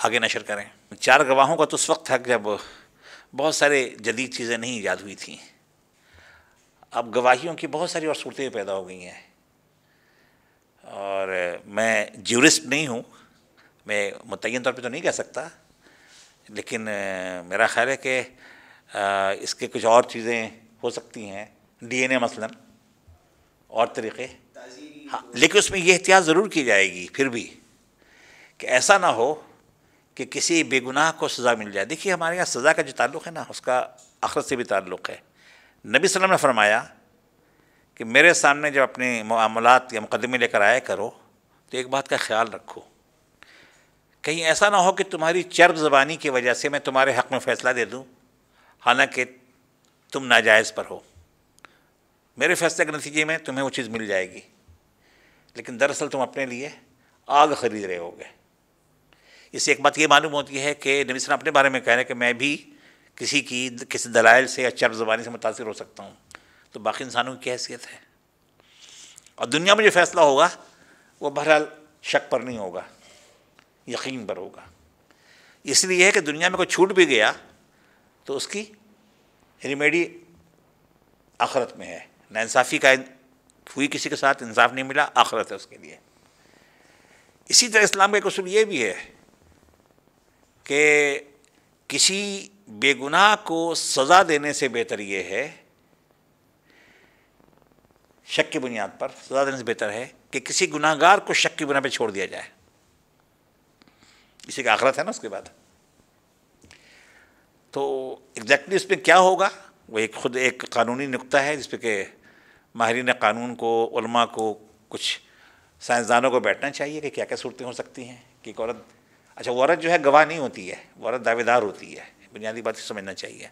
आगे नशर करें चार गवाहों का तो उस वक्त था जब बहुत सारे जदीद चीज़ें नहीं याद हुई थी अब गवाहियों की बहुत सारी और सूरतें पैदा हो गई हैं और मैं ज्यूरिस्ट नहीं हूँ मैं मुतन तौर पर तो नहीं कह सकता लेकिन मेरा ख्याल है कि इसके कुछ और चीज़ें हो सकती हैं डीएनए मसलन और तरीक़े हाँ लेकिन उसमें यह एहतियात ज़रूर की जाएगी फिर भी कि ऐसा ना हो कि किसी बेगुनाह को सज़ा मिल जाए देखिए हमारे यहाँ सज़ा का जो ताल्लुक़ है ना उसका आखरत से भी ताल्लुक़ है नबी सल्लम ने फरमाया कि मेरे सामने जब अपने मामलात या मुकदमे लेकर आया करो तो एक बात का ख्याल रखो कहीं ऐसा ना हो कि तुम्हारी चर्ब जबानी की वजह से मैं तुम्हारे हक़ में फ़ैसला दे दूँ हालांकि तुम नाजायज़ पर हो मेरे फैसले के नतीजे में तुम्हें वो चीज़ मिल जाएगी लेकिन दरअसल तुम अपने लिए आग खरीद रहे होगे इससे एक बात ये मालूम होती है कि नबी अपने बारे में कह रहे हैं कि मैं भी किसी की किसी दलाइल से या चर्फ ज़बानी से मुतासर हो सकता हूँ तो बाकी इंसानों की क्या हैसियत है और दुनिया में जो फैसला होगा वो बहरहाल शक पर नहीं होगा यकीन पर होगा इसलिए है कि दुनिया में कोई छूट भी गया तो उसकी रिमेडी आखरत में है इंसाफी का हुई किसी के साथ इंसाफ नहीं मिला आखरत है उसके लिए इसी तरह इस्लाम का एक असूल ये भी है कि किसी बेगुनाह को सज़ा देने से बेहतर ये है शक की बुनियाद पर सज़ा देने से बेहतर है कि किसी गुनाहगार को शक की बुनियाद पर छोड़ दिया जाए इसी का आखरत है ना उसके बाद तो एग्जैक्टली exactly क्या होगा वो एक खुद एक कानूनी नुकता है जिसपे के माहरीन कानून को उलमा को कुछ साइंसदानों को बैठना चाहिए कि क्या क्या सूरतें हो सकती हैं कि औरत अच्छा औरत जो है गवाह नहीं होती है औरत दावेदार होती है बुनियादी बात समझना चाहिए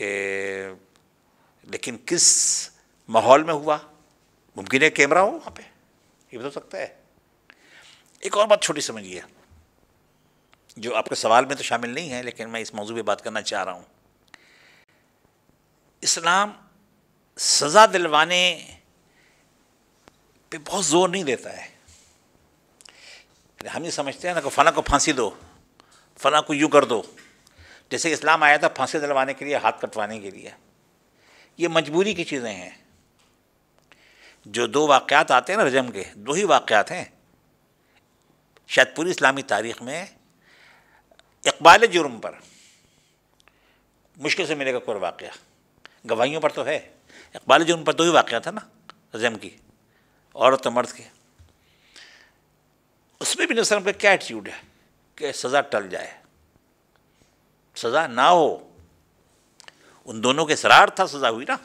कि लेकिन किस माहौल में हुआ मुमकिन है कैमरा हो वहाँ पे ये भी हो तो सकता है एक और बात छोटी समझिए जो आपके सवाल में तो शामिल नहीं है लेकिन मैं इस मौजू पर बात करना चाह रहा हूँ इस्लाम सज़ा दिलवाने पे बहुत जोर नहीं देता है हम ये समझते हैं ना कि फ़ला को फांसी दो फ़ला को यूँ कर दो जैसे इस्लाम आया था फांसी दिलवाने के लिए हाथ कटवाने के लिए ये मजबूरी की चीज़ें हैं जो दो वाक़ात आते हैं ना रजम के दो ही वाक़ात हैं शायद पूरी इस्लामी तारीख़ में इकबाल जुर्म पर मुश्किल से मिलेगा कोई वाक़ गवाहियों पर तो है इकबाल जुर्म पर दो ही वाक़ था ना रजम की औरत मर्द के उसमें भी नसर पर क्या एटीट्यूड है कि सज़ा टल जाए सज़ा ना हो उन दोनों के शरार था सज़ा हुई ना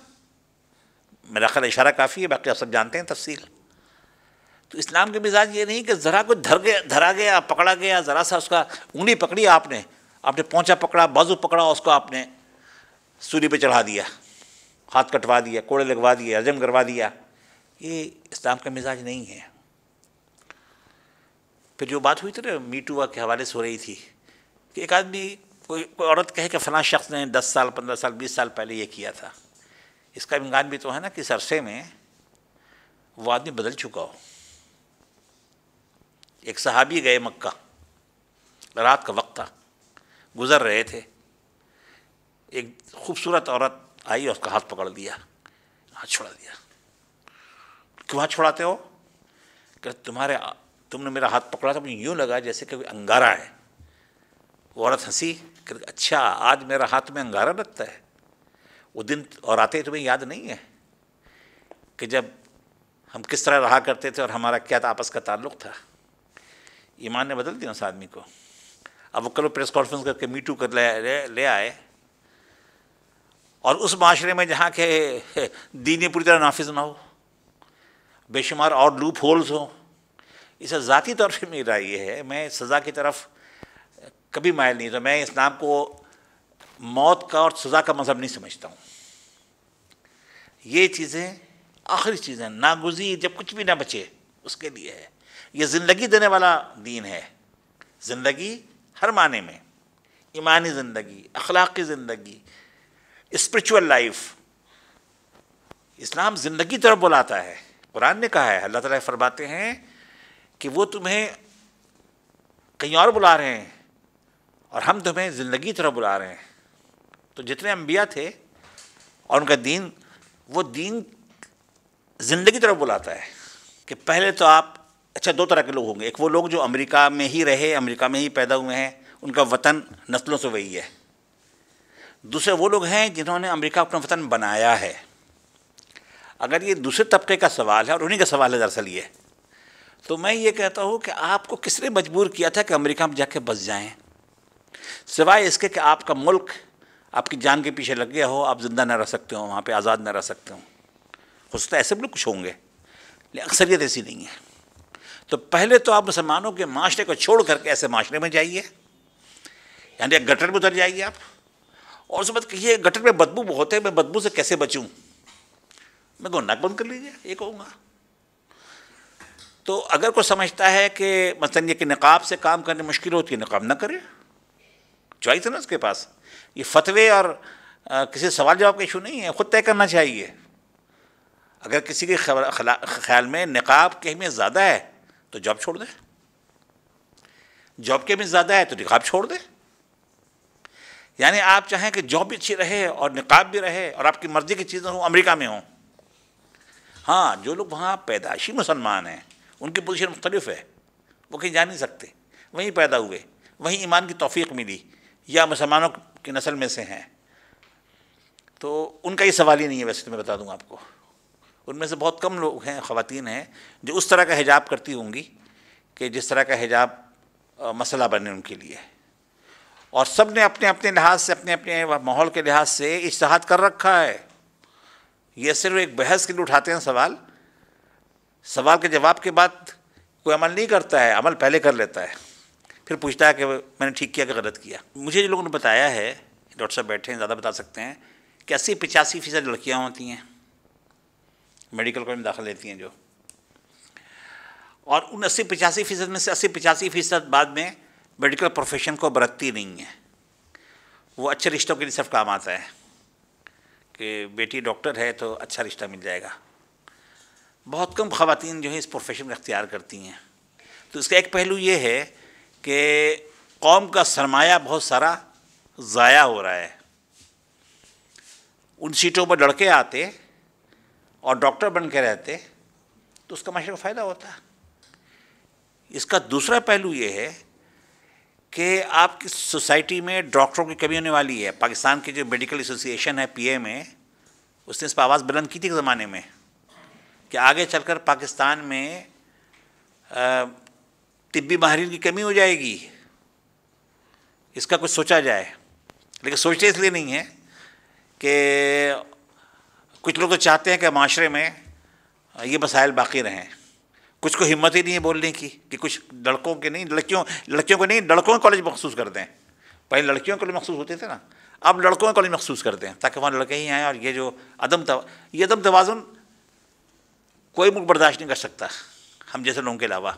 मेरा ख्याल इशारा काफ़ी है बाकी आप सब जानते हैं तफसील तो इस्लाम के मिजाज ये नहीं कि ज़रा कुछ धर गया धरा गया पकड़ा गया ज़रा सा उसका उंगली पकड़ी आपने आपने पहुँचा पकड़ा बाजू पकड़ा उसको आपने सूर्य पे चढ़ा दिया हाथ कटवा दिया कोड़े लगवा दिए हजम करवा दिया ये इस्लाम का मिजाज नहीं है फिर जो बात हुई थी ना मीटुआ के हवाले से हो रही थी कि एक आदमी कोई कोई औरत कहे कि फ़ला शख्स ने दस साल पंद्रह साल बीस साल पहले ये किया था इसका इम्कान भी तो है ना कि इस अरसे में वो आदमी बदल चुका हो एक सहाबी गए मक्का रात का वक्त था गुज़र रहे थे एक खूबसूरत औरत आई और उसका हाथ पकड़ दिया हाथ छोड़ा दिया क्यों हाथ छोड़ाते हो कि तुम्हारे तुमने मेरा हाथ पकड़ा था तो मुझे यूँ लगा जैसे कि अंगारा है वो औरत हंसी कर अच्छा आज मेरा हाथ में अंगारा लगता है वो दिन और आते तुम्हें याद नहीं है कि जब हम किस तरह रहा करते थे और हमारा क्या आपस का ताल्लुक था ईमान ने बदल दिया उस आदमी को अब वो कल प्रेस कॉन्फ्रेंस करके मीटू कर ले, ले, ले आए और उस माशरे में जहाँ के दीन पूरी तरह नाफिज ना हो बेशुमार और लूप होल्स हों इसे ज़ाती तौर पर मेरा ये है मैं सज़ा की तरफ कभी मायल नहीं तो मैं इस्लाम को मौत का और सज़ा का मज़हब नहीं समझता हूँ ये चीज़ें आखिरी चीज़ें नागुजीर जब कुछ भी ना बचे उसके लिए है ये ज़िंदगी देने वाला दीन है ज़िंदगी हर माने में ईमानी ज़िंदगी अखलाक़ी ज़िंदगी इस्परिचुअल लाइफ इस्लाम ज़िंदगी तरफ बुलाता है कुरान ने कहा है अल्लाह ताला फरमाते हैं कि वो तुम्हें कहीं और बुला रहे हैं और हम तुम्हें ज़िंदगी तरह बुला रहे हैं तो जितने अम्बिया थे और उनका दीन वो दीन ज़िंदगी तरफ बुलाता है कि पहले तो आप अच्छा दो तरह के लोग होंगे एक वो लोग जो अमेरिका में ही रहे अमेरिका में ही पैदा हुए हैं उनका वतन नस्लों से वही है दूसरे वो लोग हैं जिन्होंने अमेरिका अपना वतन बनाया है अगर ये दूसरे तबके का सवाल है और उन्हीं का सवाल है दरअसल ये तो मैं ये कहता हूँ कि आपको किसने मजबूर किया था कि अमरीका में जाके बस जाएँ सिवाय इसके कि आपका मुल्क आपकी जान के पीछे लग गया हो आप ज़िंदा ना रह सकते हो वहाँ पे आज़ाद ना रह सकते हो हो सकता है ऐसे भी कुछ होंगे लेकिन अक्सरियत ऐसी नहीं है तो पहले तो आप मुसलमानों के माशरे को छोड़ करके ऐसे माशरे में जाइए यानी गटर में उतर जाइए आप और उसके बाद कहिए गटर में बदबू बहुत है मैं बदबू से कैसे बचूँ मैं को नाक बंद कर लीजिए ये कहूँगा तो अगर कोई समझता है कि मतलब ये कि नकाब से काम करने मुश्किल होती है नकाब ना करे चॉइस है ना उसके पास ये फतवे और आ, किसी सवाल जवाब का इशू नहीं है ख़ुद तय करना चाहिए अगर किसी के ख्याल में नकाब की अहमियत ज़्यादा है तो जॉब छोड़ दे जॉब की अहमियत ज़्यादा है तो नकाब छोड़ दे यानी आप चाहें कि जॉब भी अच्छी रहे और नकाब भी रहे और आपकी मर्ज़ी की चीज़ें हों अमेरिका में हों हाँ जो लोग वहाँ पैदाशी मुसलमान हैं उनकी पोजीशन मुख्तलिफ है वो कहीं जा नहीं सकते वहीं पैदा हुए वहीं ईमान की तोफ़ी मिली या मुसलमानों की नस्ल में से हैं तो उनका ये सवाल ही नहीं है वैसे तो मैं बता दूँ आपको उनमें से बहुत कम लोग हैं ख़वान हैं जो उस तरह का हिजाब करती होंगी कि जिस तरह का हिजाब मसला बने उनके लिए और सब ने अपने अपने लिहाज से अपने अपने माहौल के लिहाज से इश्तहाद कर रखा है ये सिर्फ एक बहस के लिए उठाते हैं सवाल सवाल के जवाब के बाद कोई अमल नहीं करता है अमल पहले कर लेता है फिर पूछता है कि मैंने ठीक किया कि गलत किया मुझे जो लोगों ने बताया है डॉक्टर साहब बैठे हैं ज़्यादा बता सकते हैं कि अस्सी पचासी फीसद लड़कियाँ होती हैं मेडिकल कॉलेज में दाखिल लेती हैं जो और उन अस्सी पचासी फीसद में से अस्सी पचासी फीसद बाद में मेडिकल प्रोफेशन को बरतती नहीं है वो अच्छे रिश्तों के लिए सिर्फ काम आता है कि बेटी डॉक्टर है तो अच्छा रिश्ता मिल जाएगा बहुत कम खातन जो है इस प्रोफेशन का अख्तियार करती हैं तो इसका एक पहलू ये है कि कौम का सरमाया बहुत सारा ज़ाया हो रहा है उन सीटों पर लड़के आते और डॉक्टर बन के रहते तो उसका माशरे को फ़ायदा होता इसका दूसरा पहलू ये है कि आपकी सोसाइटी में डॉक्टरों की कमी होने वाली है पाकिस्तान के जो मेडिकल एसोसिएशन है एम ए उसने इस पर आवाज़ बुलंद की थी एक ज़माने में कि आगे चलकर पाकिस्तान में आ, तिब्बी माहरीन की कमी हो जाएगी इसका कुछ सोचा जाए लेकिन सोचते इसलिए नहीं है कि कुछ लोग तो चाहते हैं कि माशरे में ये मसाइल बाकी रहें कुछ को हिम्मत ही नहीं है बोलने की कि कुछ लड़कों के नहीं लड़कियों लड़कियों को नहीं लड़कों के कॉलेज मखसूस कर दें पहले लड़कियों के कॉलेज मखसूस होते थे ना अब लड़कों के कॉलेज मखसूस कर दें ताकि वहाँ लड़के ही आएँ और ये जो अदम तो ये अदम तोज़ुन कोई मुल्क बर्दाश्त नहीं कर सकता हम जैसे लोगों के अलावा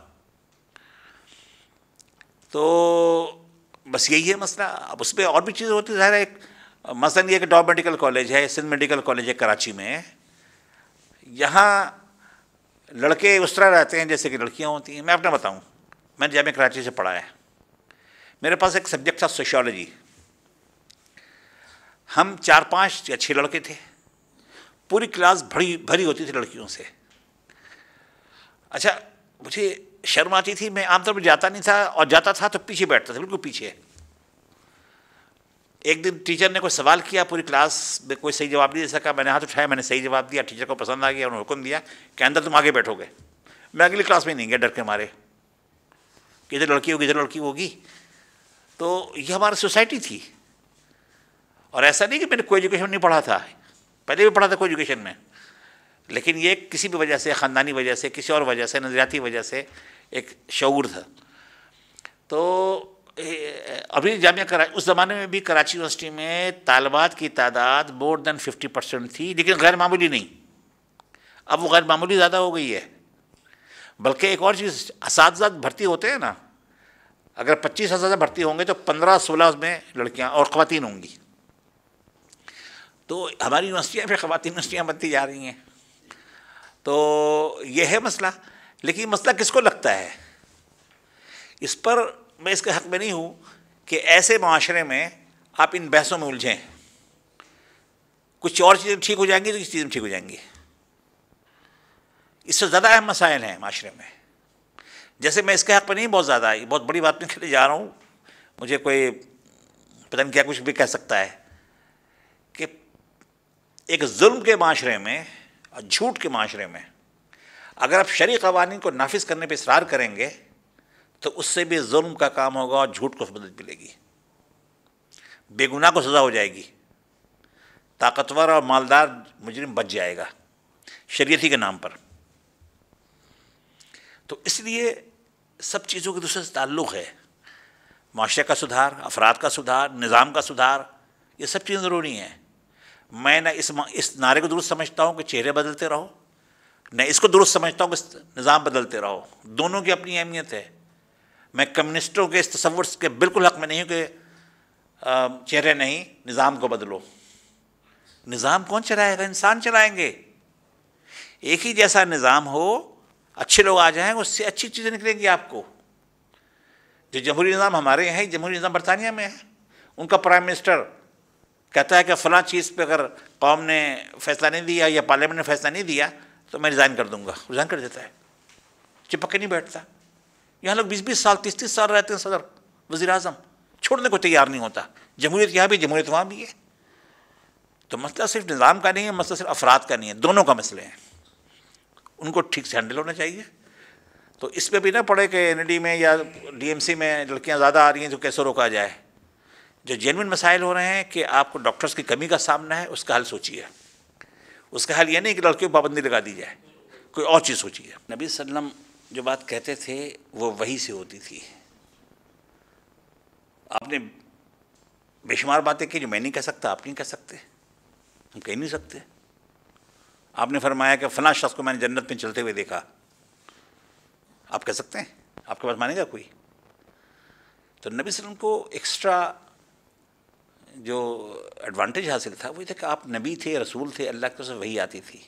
तो बस यही है मसला अब उसमें और भी चीज़ होती है एक मसलन ये कि डॉ मेडिकल कॉलेज है सिंध मेडिकल कॉलेज है कराची में यहाँ लड़के उस तरह रहते हैं जैसे कि लड़कियाँ होती हैं मैं अपना बताऊँ मैंने जामिया कराची से पढ़ा है मेरे पास एक सब्जेक्ट था सोशोलॉजी हम चार पांच या छः लड़के थे पूरी क्लास भरी भरी होती थी लड़कियों से अच्छा मुझे शर्म आती थी मैं आमतौर पर जाता नहीं था और जाता था तो पीछे बैठता था बिल्कुल पीछे एक दिन टीचर ने कोई सवाल किया पूरी क्लास में कोई सही जवाब नहीं दे सका मैंने हाथ उठाया मैंने सही जवाब दिया टीचर को पसंद आ गया उन्होंने हुक्म दिया कि अंदर तुम आगे बैठोगे मैं अगली क्लास में नहीं गया डर के मारे किधर लड़की होगी किधर लड़की होगी तो ये हमारी सोसाइटी थी और ऐसा नहीं कि मैंने कोई एजुकेशन नहीं पढ़ा था पहले भी पढ़ा था कोई एजुकेशन में लेकिन ये किसी भी वजह से ख़ानदानी वजह से किसी और वजह से नजरियाती वजह से एक शूर था तो अभी जामिया करा उस ज़माने में भी कराची यूनिवर्सिटी में तालबात की तादाद मोर दैन फिफ्टी परसेंट थी लेकिन गैर मामूली नहीं अब वो गैर मामूली ज़्यादा हो गई है बल्कि एक और चीज़ इस भर्ती होते हैं ना अगर पच्चीस हज़ार भर्ती होंगे तो पंद्रह सोलह में लड़कियाँ और ख़वान होंगी तो हमारी यूनिवर्सिटियाँ फिर ख़वान यूनिवर्सिटियाँ बनती जा रही हैं तो ये है मसला लेकिन मसला किसको लगता है इस पर मैं इसके हक में नहीं हूँ कि ऐसे माशरे में आप इन बहसों में उलझें कुछ और चीज़ें ठीक हो जाएंगी तो कुछ चीज़ें ठीक हो जाएंगी इससे ज़्यादा अहम मसाइल हैं माशरे में जैसे मैं इसके हक पर नहीं बहुत ज़्यादा बहुत बड़ी बात में खेले जा रहा हूँ मुझे कोई पता नहीं क्या कुछ भी कह सकता है कि एक जुल्म के माशरे में और झूठ के माशरे में अगर आप शरी कवानी को नाफिज करने पर इसरार करेंगे तो उससे भी जुल्म का काम होगा और झूठ को मदद मिलेगी बेगुनाह को सज़ा हो जाएगी ताकतवर और मालदार मुजरिम बच जाएगा शरीयती के नाम पर तो इसलिए सब चीज़ों के दूसरे से ताल्लुक़ है माशरे का सुधार अफराद का सुधार निज़ाम का सुधार ये सब चीज़ें ज़रूरी हैं मैं ना इस इस नारे को दुरुस्त समझता हूँ कि चेहरे बदलते रहो न इसको दुरुस्त समझता हूँ कि निज़ाम बदलते रहो दोनों की अपनी अहमियत है मैं कम्युनिस्टों के इस तस्वुर के बिल्कुल हक़ में नहीं हूँ कि चेहरे नहीं निज़ाम को बदलो निज़ाम कौन चलाएगा इंसान चलाएंगे एक ही जैसा निज़ाम हो अच्छे लोग आ जाएँ उससे अच्छी चीज़ें निकलेंगी आपको जो जमहूरी निज़ाम हमारे यहाँ ही जमहूरी निज़ाम बरतानिया में है उनका प्राइम मिनिस्टर कहता है कि फला चीज़ पे अगर कौम ने फैसला नहीं दिया या पार्लियामेंट ने फैसला नहीं दिया तो मैं रिज़ाइन कर दूंगा रिज़ाइन कर देता है चिपक के नहीं बैठता यहाँ लोग बीस बीस साल तीस तीस साल रहते हैं सदर वज़ी अजम छोड़ने को तैयार नहीं होता जमहूरियत यहाँ भी जमहूरियत वहाँ भी है तो मसला सिर्फ निज़ाम का नहीं है मसला सिर्फ अफराद का नहीं है दोनों का मसले हैं उनको ठीक से हैंडल होना चाहिए तो इस पर भी ना पड़े कि एन में या डी में लड़कियाँ ज़्यादा आ रही हैं तो कैसे रोका जाए जो जेनविन मसाइल हो रहे हैं कि आपको डॉक्टर्स की कमी का सामना है उसका हल सोचिए उसका हल ये नहीं कि लड़कियों को पाबंदी लगा दी जाए कोई और चीज़ सोचिए नबी सल्लम जो बात कहते थे वो वही से होती थी आपने बेशुमार बातें की जो मैं नहीं कह सकता आप नहीं कह सकते हम कह नहीं सकते आपने फरमाया कि फला शख्स को मैंने जन्नत में चलते हुए देखा आप कह सकते हैं आपके पास मानेगा कोई तो नबी वसल्लम को एक्स्ट्रा जो एडवांटेज हासिल था वो ये था कि आप नबी थे रसूल थे अल्लाह की तरफ वही आती थी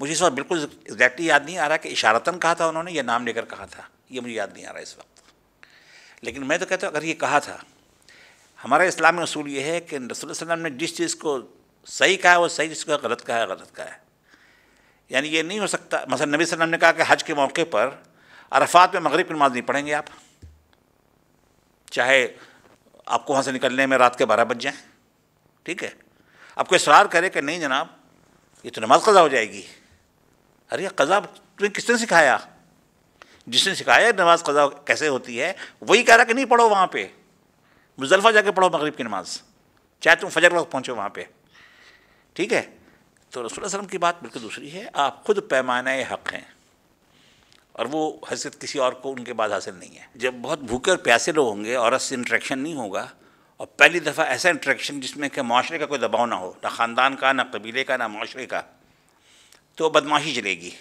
मुझे इस वक्त बिल्कुल एग्जैक्टली याद नहीं आ रहा कि इशारतन कहा था उन्होंने या नाम लेकर कहा था ये मुझे याद नहीं आ रहा इस वक्त लेकिन मैं तो कहता हूँ अगर ये कहा था हमारा इस्लाम में असूल ये है कि रसोल्ला ने जिस चीज़ को सही कहा वो सही जिसको गलत कहा है गलत कहा है यानी ये नहीं हो सकता मसल नबी वसल्लम ने कहा कि हज के मौके पर अरफात में मगरब की नमाज नहीं पढ़ेंगे आप चाहे आपको वहाँ से निकलने में रात के बारह बज जाएँ ठीक है आपको इसरार करे कि नहीं जनाब ये तो नमाज कज़ा हो जाएगी अरे कज़ा तुम्हें किसने सिखाया जिसने सिखाया नमाज कज़ा कैसे होती है वही कह रहा कि नहीं पढ़ो वहाँ पर मुजलफ़ा जाके पढ़ो मगरिब की नमाज़ चाहे तुम फजर वक्त पहुँचो वहाँ पर ठीक है तो रसोल वसलम की बात बिल्कुल दूसरी है आप खुद पैमाना हक़ हैं और वो हैसियत किसी और को उनके बाद हासिल नहीं है जब बहुत भूखे और प्यासे लोग होंगे औरत से इंट्रैक्शन नहीं होगा और पहली दफ़ा ऐसा इंट्रैक्शन जिसमें कि माशरे का कोई दबाव ना हो ना ख़ानदान का ना कबीले का ना माशरे का तो बदमाशी चलेगी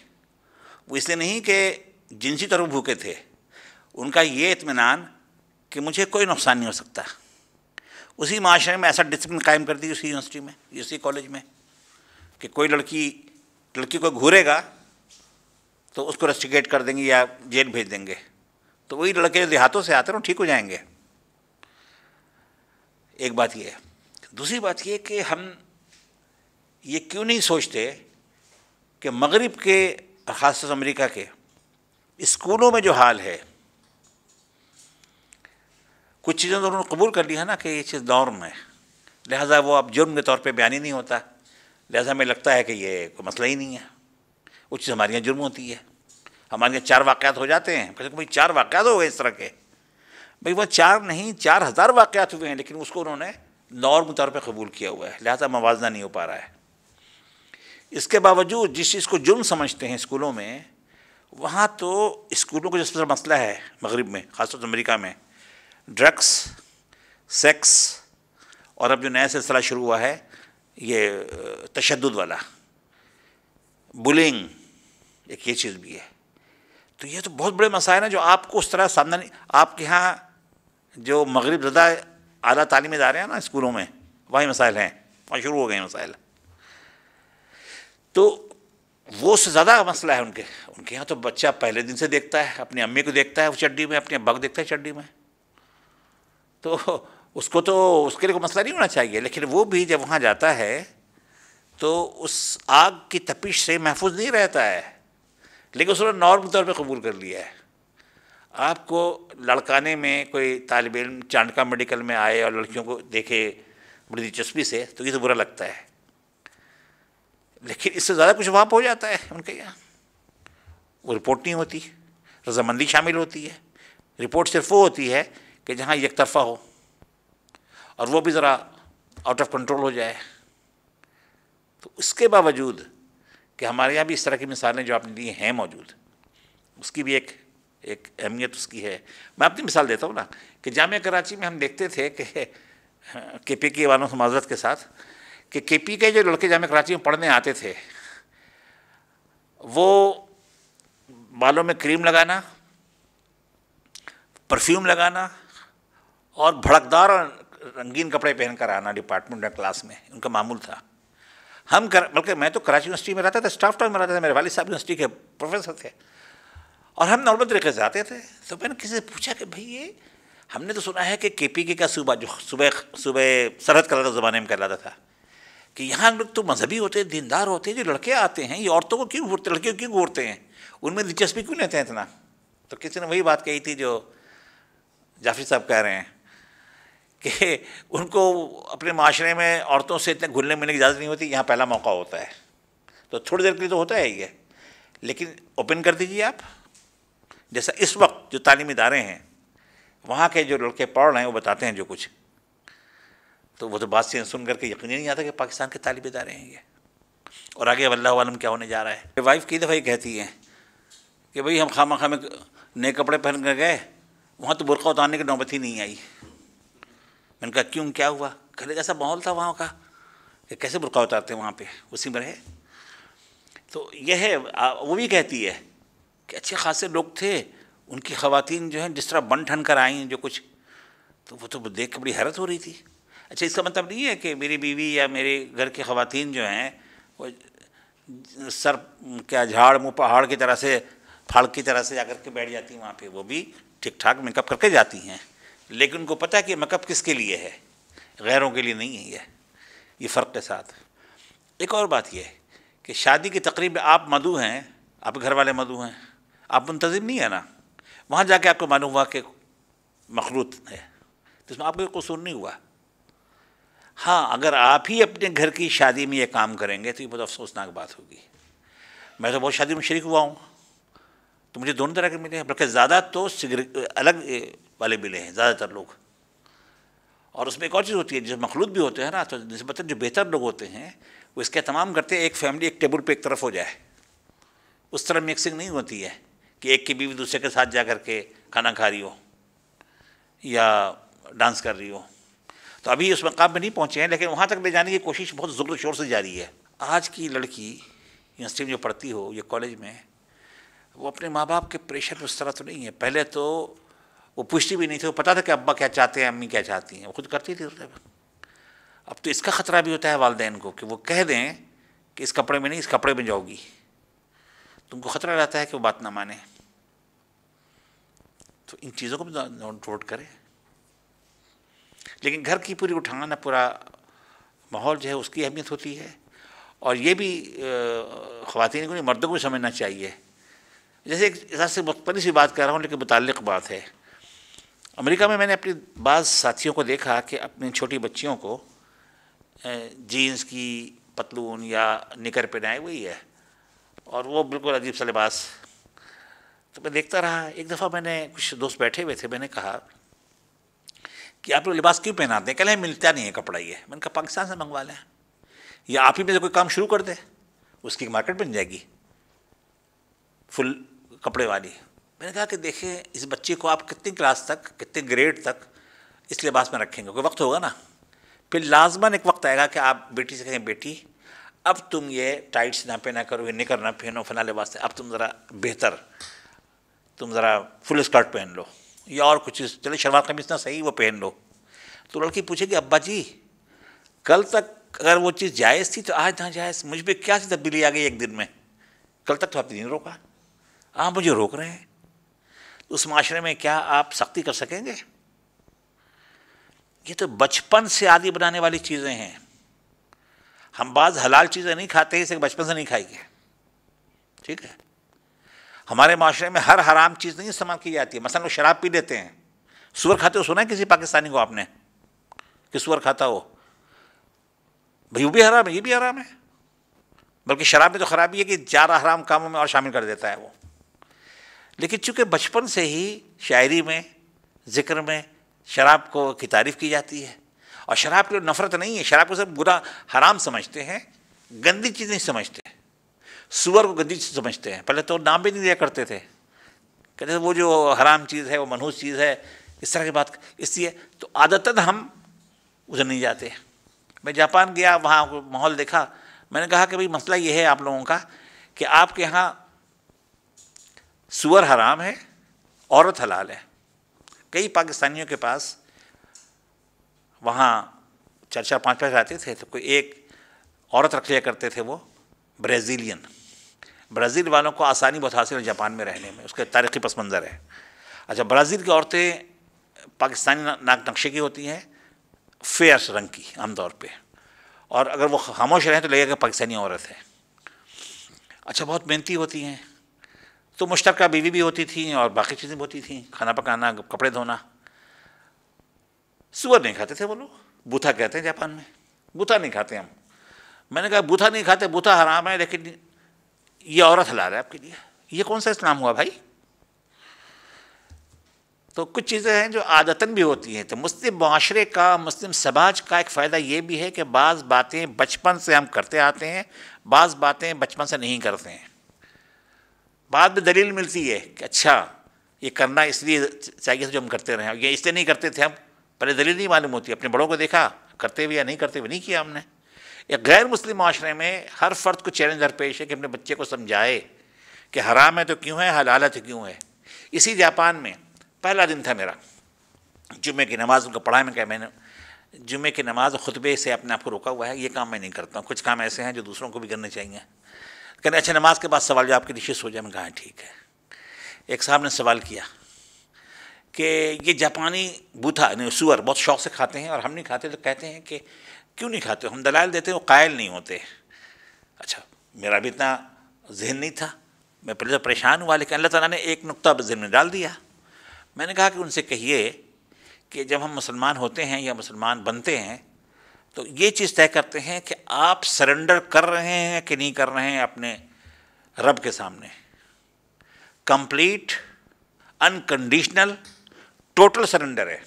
वो इसलिए नहीं कि जिनसी तरफ भूखे थे उनका ये इतमान कि मुझे कोई नुकसान नहीं हो सकता उसी माशरे में ऐसा डिसिप्लिन कायम कर दी उसी यूनिवर्सिटी में उसी कॉलेज में कि कोई लड़की लड़की को घूरेगा तो उसको रेस्टिगेट कर देंगे या जेल भेज देंगे तो वही लड़के देहातों से आते हैं ठीक हो जाएंगे एक बात ये दूसरी बात ये कि हम ये क्यों नहीं सोचते कि मगरब के ख़ासतौर अमेरिका के स्कूलों में जो हाल है कुछ चीज़ें तो उन्होंने कबूल कर लिया ना कि ये चीज़ दौर में लिहाजा वो अब जुर्म के तौर पे बयान ही नहीं होता लिहाजा हमें लगता है कि ये कोई मसला ही नहीं है वो चीज़ हमारे यहाँ जुर्म होती है हमारे यहाँ चार वाक़ हो जाते हैं कहते भाई चार वाक़ात हो गए इस तरह के भाई वह चार नहीं चार हज़ार वाक़ हुए हैं लेकिन उसको उन्होंने नॉर्म तौर पर कबूल किया हुआ है लिहाजा मवाजना नहीं हो पा रहा है इसके बावजूद जिस चीज़ को जुर्म समझते हैं स्कूलों में वहाँ तो स्कूलों का जिस तरह मसला है मगरब में ख़ासतौर अमेरिका में ड्रग्स सेक्स और अब जो नया सिलसिला शुरू हुआ है ये तशद वाला बुलिंग एक ये चीज़ भी है तो ये तो बहुत बड़े मसाइल हैं जो आपको उस तरह सामना नहीं आपके यहाँ जो मगरब ज़दा अला तालीम इदारे हैं ना स्कूलों में वही मसाइल हैं वहाँ शुरू हो गए मसाइल तो वो से ज़्यादा मसला है उनके उनके यहाँ तो बच्चा पहले दिन से देखता है अपनी अम्मी को देखता है वो चड्डी में अपने बग देखता है चड्डी में तो उसको तो उसके लिए कोई मसला नहीं होना चाहिए लेकिन वो भी जब वहाँ जाता है तो उस आग की तपिश से महफूज नहीं रहता है लेकिन उसने नॉर्म तौर पर कबूल कर लिया है आपको लड़काने में कोई तालब इम चांडका मेडिकल में आए और लड़कियों को देखे बड़ी दिलचस्पी से तो ये तो बुरा लगता है लेकिन इससे ज़्यादा कुछ वहाँ हो जाता है उनके यहाँ वो रिपोर्ट नहीं होती रजामंदी शामिल होती है रिपोर्ट सिर्फ वो होती है कि जहाँ एक तरफा हो और वो भी ज़रा आउट ऑफ कंट्रोल हो जाए तो उसके बावजूद कि हमारे यहाँ भी इस तरह की मिसालें जो आपने दी हैं मौजूद उसकी भी एक एक अहमियत उसकी है मैं अपनी मिसाल देता हूँ ना कि जाम कराची में हम देखते थे कि हाँ, के पी के वालों से माजरत के साथ कि के पी के जो लड़के जाम कराची में पढ़ने आते थे वो बालों में क्रीम लगाना परफ्यूम लगाना और भड़कदार रंगीन कपड़े पहनकर आना डिपार्टमेंट या क्लास में उनका मामूल था हम कर बल्कि मैं तो कराची यूनिवर्सिटी में रहता था स्टाफ टाउन में रहता था मेरे वाले साहब यूनिवर्सिटी के प्रोफेसर थे और हम नॉर्मल तरीके से आते थे तो मैंने किसी से पूछा कि भाई ये हमने तो सुना है कि के पी के का सूबा जो सुबह सुबह सरहद कराता ज़माने में कहलाता था कि यहाँ लोग तो मजहबी होते दीनदार होते हैं जो लड़के आते हैं ये औरतों को क्यों घूरते लड़कियों क्यों घूरते हैं उनमें दिलचस्पी क्यों लेते हैं इतना तो किसी ने वही बात कही थी जो जाफिर साहब कह रहे हैं कि उनको अपने माशरे में औरतों से इतने घुलने मिलने की इजाज़त नहीं होती यहाँ पहला मौका होता है तो थोड़ी देर के लिए तो होता है ये लेकिन ओपन कर दीजिए आप जैसा इस वक्त जो तालीमी इदारे हैं वहाँ के जो लड़के पढ़ रहे हैं वो बताते हैं जो कुछ तो वो तो बात से सुन करके यकीन नहीं आता कि पाकिस्तान के तालब इदारे हैं ये और आगे वल्लम क्या होने जा रहा है मेरी वाइफ कई दफ़ा ही कहती है कि भाई हम खामा खामे नए कपड़े पहन कर गए वहाँ तो बुरखा उतारने की नौबत ही नहीं आई मैंने कहा क्यों क्या हुआ घर रहे जैसा माहौल था वहाँ का कि कैसे बुरका उतारते हैं वहाँ पे उसी में रहे तो यह है वो भी कहती है कि अच्छे खासे लोग थे उनकी खातन जो हैं जिस तरह बन ठन कर आई जो कुछ तो वो तो देख के बड़ी हैरत हो रही थी अच्छा इसका मतलब नहीं है कि मेरी बीवी या मेरे घर की खातन जो हैं वो सर क्या झाड़ मुँह पहाड़ की तरह से फाड़ की तरह से जा कर के बैठ जाती हैं वहाँ पे वो भी ठीक ठाक मेकअप करके जाती हैं लेकिन उनको पता है कि मकब किसके लिए है गैरों के लिए नहीं है ये ये फ़र्क के साथ एक और बात यह है कि शादी की तकरीब में आप मधु हैं आप घर वाले मधु हैं आप मुंतजिम नहीं है ना वहाँ जाके आपको मालूम हुआ कि मखलूत है तो इसमें आपको कसूर नहीं हुआ हाँ अगर आप ही अपने घर की शादी में ये काम करेंगे तो ये बहुत अफसोसनाक बात होगी मैं तो बहुत शादी में शरीक हुआ हूँ तो मुझे दोनों तरह के मिले हैं बल्कि ज़्यादा तो अलग वाले मिले हैं ज़्यादातर लोग और उसमें एक और चीज़ होती है जो मखलूत भी होते हैं ना तो नस्बता जो बेहतर लोग होते हैं वो इसके तमाम करते हैं एक फैमिली एक टेबल पे एक तरफ हो जाए उस तरह मिक्सिंग नहीं होती है कि एक की बीवी दूसरे के साथ जा करके के खाना खा रही हो या डांस कर रही हो तो अभी उस मकाम में नहीं पहुँचे हैं लेकिन वहाँ तक ले जाने की कोशिश बहुत ज़ोर शोर से जारी है आज की लड़की यूनिवर्सिटी में जो पढ़ती हो या कॉलेज में वो अपने माँ बाप के प्रेशर में उस तरह तो नहीं है पहले तो वो पुष्टि भी नहीं थी वो पता था कि अब्बा क्या चाहते हैं अम्मी क्या चाहती हैं वो खुद करती थी उस अब तो इसका ख़तरा भी होता है वालदेन को कि वो कह दें कि इस कपड़े में नहीं इस कपड़े में जाओगी तुमको ख़तरा रहता है कि वो बात ना माने तो इन चीज़ों को भी नोट करें लेकिन घर की पूरी उठाना पूरा माहौल जो है उसकी अहमियत होती है और ये भी ख़वान को नहीं मर्दों को भी समझना चाहिए जैसे एक हिसाब से मतपरी सी बात कर रहा हूँ लेकिन मुतल बात है अमेरिका में मैंने अपने बाद साथियों को देखा कि अपने छोटी बच्चियों को जीन्स की पतलून या निकर पहनाए हुई है और वो बिल्कुल अजीब सा लिबास तो मैं देखता रहा एक दफ़ा मैंने कुछ दोस्त बैठे हुए थे मैंने कहा कि आप लोग लिबास क्यों पहनाते हैं कहें मिलता नहीं है कपड़ा ये मैंने कहा पाकिस्तान से मंगवा लें या आप ही में से कोई काम शुरू कर दे उसकी मार्केट बन जाएगी फुल कपड़े वाली मैंने कहा कि देखिए इस बच्चे को आप कितनी क्लास तक कितने ग्रेड तक इस लिबास में रखेंगे कोई वक्त होगा ना फिर लाजमन एक वक्त आएगा कि आप बेटी से कहें बेटी अब तुम ये टाइट्स ना पहना करो ये निकर ना पहनो फना लिबास अब तुम ज़रा बेहतर तुम ज़रा फुल स्कर्ट पहन लो या और कुछ चीज़ चलो शलवार कमीज ना सही वो पहन लो तो लड़की पूछेगी अब्बा जी कल तक अगर वो चीज़ जायज़ थी तो आज ना जायज़ मुझ पर क्या सी तब्दीली आ गई एक दिन में कल तक तो आपने दिन रोका आप मुझे रोक रहे हैं उस माशरे में क्या आप सख्ती कर सकेंगे ये तो बचपन से आदि बनाने वाली चीज़ें हैं हम बाज हलाल चीज़ें नहीं खाते इसे बचपन से नहीं खाएंगे ठीक है हमारे माशरे में हर हराम चीज़ नहीं इस्तेमाल की जाती है मसलन वो शराब पी लेते हैं सुअर खाते हो सुना है किसी पाकिस्तानी को आपने कि सुअर खाता हो भाई वो भी हराम है ये भी हराम है बल्कि शराब में तो खराबी है कि ज़्यादा हराम कामों में और शामिल कर देता है वो लेकिन चूंकि बचपन से ही शायरी में जिक्र में शराब को की तारीफ़ की जाती है और शराब के लिए नफरत नहीं है शराब को सब बुरा हराम समझते हैं गंदी चीज़ नहीं समझते सुअर को गंदी चीज़ समझते हैं पहले तो नाम भी नहीं दिया करते थे कहते थे वो जो हराम चीज़ है वो मनहूस चीज़ है इस तरह की बात इसलिए तो आदतन हम उधर नहीं जाते मैं जापान गया वहाँ माहौल देखा मैंने कहा कि भाई मसला ये है आप लोगों का कि आपके यहाँ सुअर हराम है औरत हलाल है कई पाकिस्तानियों के पास वहाँ चार चार पाँच पाँच आते थे तो कोई एक औरत रख लिया करते थे वो ब्राज़ीलियन ब्राज़ील वालों को आसानी बहुत हासिल है जापान में रहने में उसका तारीखी पस मंज़र है अच्छा ब्राज़ील की औरतें पाकिस्तानी नाक नक्शे की होती हैं फेयर रंग की आमतौर पर और अगर वो खामोश रहें तो लगेगा पाकिस्तानी औरत है अच्छा बहुत मेहनती होती हैं तो का बीवी भी होती थी और बाकी चीज़ें भी होती थी खाना पकाना कपड़े धोना सुअर नहीं खाते थे वो लोग बूथा कहते हैं जापान में बूथा नहीं खाते हम मैंने कहा बूथा नहीं खाते बूथा हराम है लेकिन ये औरत हला रहा है आपके लिए ये कौन सा इस्लाम हुआ भाई तो कुछ चीज़ें हैं जो आदतन भी होती हैं तो मुस्लिम माशरे का मुस्लिम समाज का एक फ़ायदा ये भी है कि बाज़ बातें बचपन से हम करते आते हैं बाज़ बातें बचपन से नहीं करते हैं बाद में दलील मिलती है कि अच्छा ये करना इसलिए चाहिए था जो हम करते रहे ये इसलिए नहीं करते थे हम पहले दलील नहीं मालूम होती अपने बड़ों को देखा करते हुए या नहीं करते हुए नहीं किया हमने या गैर मुस्लिम माशरे में हर फर्द को चैलेंज दरपेश है कि अपने बच्चे को समझाए कि हराम है तो क्यों है हलाल है तो क्यों है इसी जापान में पहला दिन था मेरा जुमे की नमाज उनको पढ़ाए मैं क्या मैंने जुमे की नमाज खुतबे से अपने आप को रोका हुआ है ये काम मैं नहीं करता हूँ कुछ काम ऐसे हैं जो दूसरों को भी करने चाहिए कहने अच्छा नमाज के बाद सवाल जो आपके रिशेस हो जाए मैं कहा हाँ, ठीक है एक साहब ने सवाल किया कि ये जापानी बूथा यानी सुअर बहुत शौक से खाते हैं और हम नहीं खाते तो कहते हैं कि क्यों नहीं खाते हम दलाल देते हैं वो कायल नहीं होते अच्छा मेरा भी इतना जहन नहीं था मैं पहले तो परेशान हुआ लेकिन अल्लाह ताला ने एक नुकता जहन में डाल दिया मैंने कहा कि उनसे कहिए कि जब हम मुसलमान होते हैं या मुसलमान बनते हैं तो ये चीज़ तय करते हैं कि आप सरेंडर कर रहे हैं कि नहीं कर रहे हैं अपने रब के सामने कंप्लीट अनकंडीशनल टोटल सरेंडर है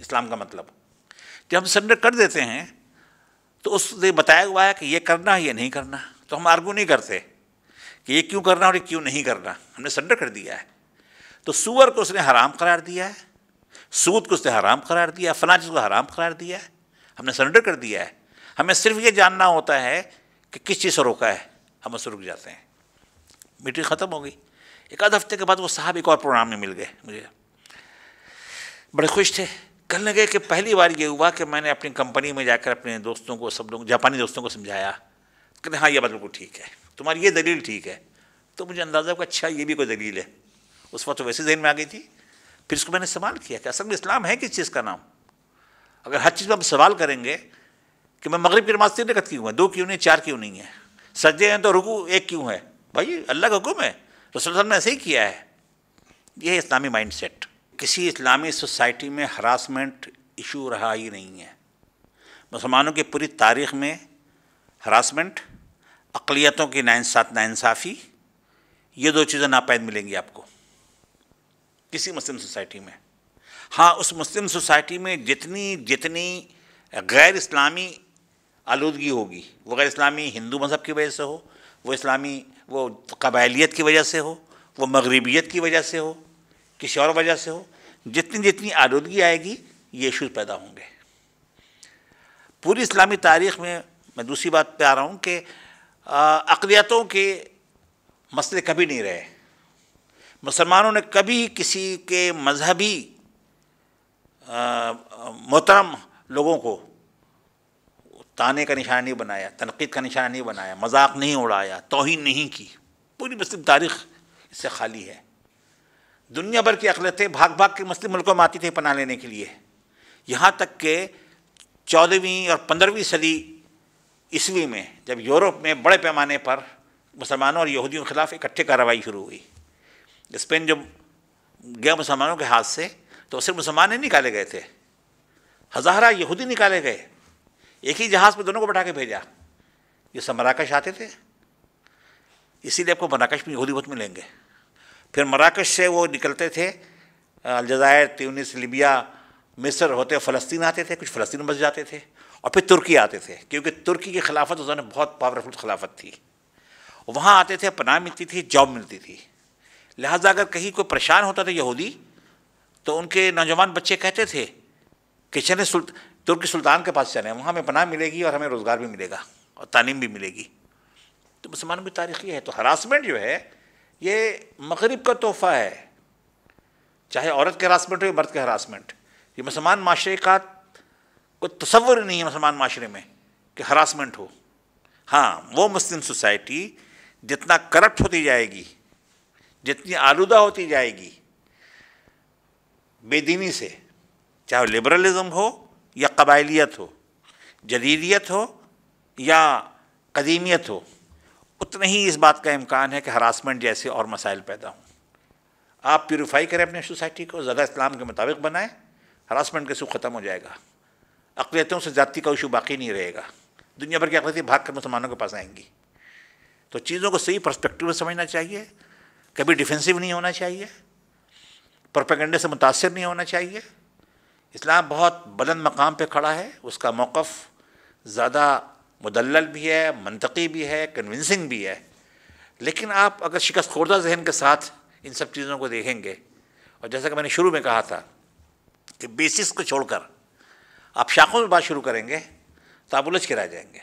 इस्लाम का मतलब जब हम सरेंडर कर देते हैं तो उसने बताया हुआ है कि ये करना है ये नहीं करना तो हम आर्गू नहीं करते कि ये क्यों करना और ये क्यों नहीं करना हमने सरेंडर कर दिया है तो सुअर को उसने हराम करार दिया है सूद को उसने हराम करार दिया फलाज को हराम करार दिया है हमने सरेंडर कर दिया है हमें सिर्फ ये जानना होता है कि किस चीज़ से रोका है हम उससे रुक जाते हैं मीटिंग ख़त्म हो गई एक आध हफ्ते के बाद वो साहब एक और प्रोग्राम में मिल गए मुझे बड़े खुश थे कहने लगे कि पहली बार ये हुआ कि मैंने अपनी कंपनी में जाकर अपने दोस्तों को सब लोग जापानी दोस्तों को समझाया कहते हाँ ये बात बिल्कुल ठीक है तुम्हारी ये दलील ठीक है तो मुझे अंदाज़ा हुआ अच्छा ये भी कोई दलील है उस वक्त तो वैसे जहन में आ गई थी फिर इसको मैंने इस्तेमाल किया कि असल में इस्लाम है किस चीज़ का नाम अगर हर चीज़ में हम सवाल करेंगे कि मैं मगरब की नमाज तीन रखत क्यों है दो क्यों नहीं चार क्यों नहीं है सज्जे हैं तो रुकू एक क्यों है भाई अल्लाह का हुक्म है रसोल ने ऐसे ही किया है यह इस्लामी माइंड सेट किसी इस्लामी सोसाइटी में हरासमेंट इशू रहा ही नहीं है मुसलमानों की पूरी तारीख में हरासमेंट अकलीतों की नाइंसात नाइंसाफ़ी ये दो चीज़ें नापैद मिलेंगी आपको किसी मुस्लिम सोसाइटी में हाँ उस मुस्लिम सोसाइटी में जितनी जितनी गैर इस्लामी आलूदगी होगी वो गैर इस्लामी हिंदू मज़हब की वजह से हो वो इस्लामी वो कबायलीत की वजह से हो वो मगरबियत की वजह से हो किसी और वजह से हो जितनी जितनी आलूदगी आएगी ये इशूज़ पैदा होंगे पूरी इस्लामी तारीख़ में मैं दूसरी बात पे आ रहा हूँ कि अकलीतों के मसले कभी नहीं रहे मुसलमानों ने कभी किसी के मजहबी मोहतरम लोगों को ताने का निशान नहीं बनाया तनकीद का निशान नहीं बनाया मजाक नहीं उड़ाया तोहन नहीं की पूरी मुस्लिम तारीख इससे खाली है दुनिया भर की अकलतें भाग भाग के मुस्लिम मुल्कों में आती थी पना लेने के लिए यहाँ तक के चौदहवीं और पंद्रहवीं सदी ईस्वी में जब यूरोप में बड़े पैमाने पर मुसलमानों और यहूदियों के खिलाफ इकट्ठे कार्रवाई शुरू हुई स्पेन जब गया मुसलमानों के हाथ से तो सिर्फ मुसलमान ही निकाले गए थे हजारा यहूदी निकाले गए एक ही जहाज़ पर दोनों को बैठा के भेजा ये सब मराकश आते थे इसीलिए आपको मराकश में यहूदी बहुत मिलेंगे फिर मराकश से वो निकलते थे अलजायर त्यूनिस लिबिया मिस्र होते फ़लस्तीन आते थे कुछ फ़लस्तीन बस जाते थे और फिर तुर्की आते थे क्योंकि तुर्की की खिलाफत उस दौरान बहुत पावरफुल खिलाफत थी वहाँ आते थे पनाह मिलती थी जॉब मिलती थी लिहाजा अगर कहीं कोई परेशान होता था यहूदी तो उनके नौजवान बच्चे कहते थे कि चले सुल्त तुर्की सुल्तान के पास चले वहाँ हमें पनाह मिलेगी और हमें रोज़गार भी मिलेगा और तालीम भी मिलेगी तो मुसलमानों की तारीख ये है तो हरासमेंट जो है ये मगरब का तोहफ़ा है चाहे औरत के हरासमेंट हो या मर्द के हरासमेंट ये मुसलमान माशरे का कोई तस्वर नहीं है मुसलमान माशरे में कि हरासमेंट हो हाँ वो मुस्लिम सोसाइटी जितना करप्ट होती जाएगी जितनी आलूदा होती जाएगी बेदीनी से चाहे लिबरलिज़म हो या कबायलियत हो जदीदियत हो या कदीमियत हो उतना ही इस बात का इम्कान है कि हरासमेंट जैसे और मसाइल पैदा हों आप प्योरीफाई करें अपने सोसाइटी को ज़्यादा इस्लाम के मुताबिक बनाएं हरासमेंट का इशू ख़त्म हो जाएगा अकलीतों से जाति का इशू बाकी नहीं रहेगा दुनिया भर की अकलीतें भाग कर मुसलमानों के पास आएंगी तो चीज़ों को सही परस्पेक्टिव में समझना चाहिए कभी डिफेंसिव नहीं होना चाहिए प्रोपेगेंडे से मुतासर नहीं होना चाहिए इस्लाम बहुत बुलंद मकाम पर खड़ा है उसका मौक़ ज़्यादा मुदल भी है मनतकी भी है कन्विंसिंग भी है लेकिन आप अगर शिकस्त खुर्दा जहन के साथ इन सब चीज़ों को देखेंगे और जैसा कि मैंने शुरू में कहा था कि बेसिस को छोड़ कर आप शाखों में बात शुरू करेंगे तो आप उलझ के रह जाएंगे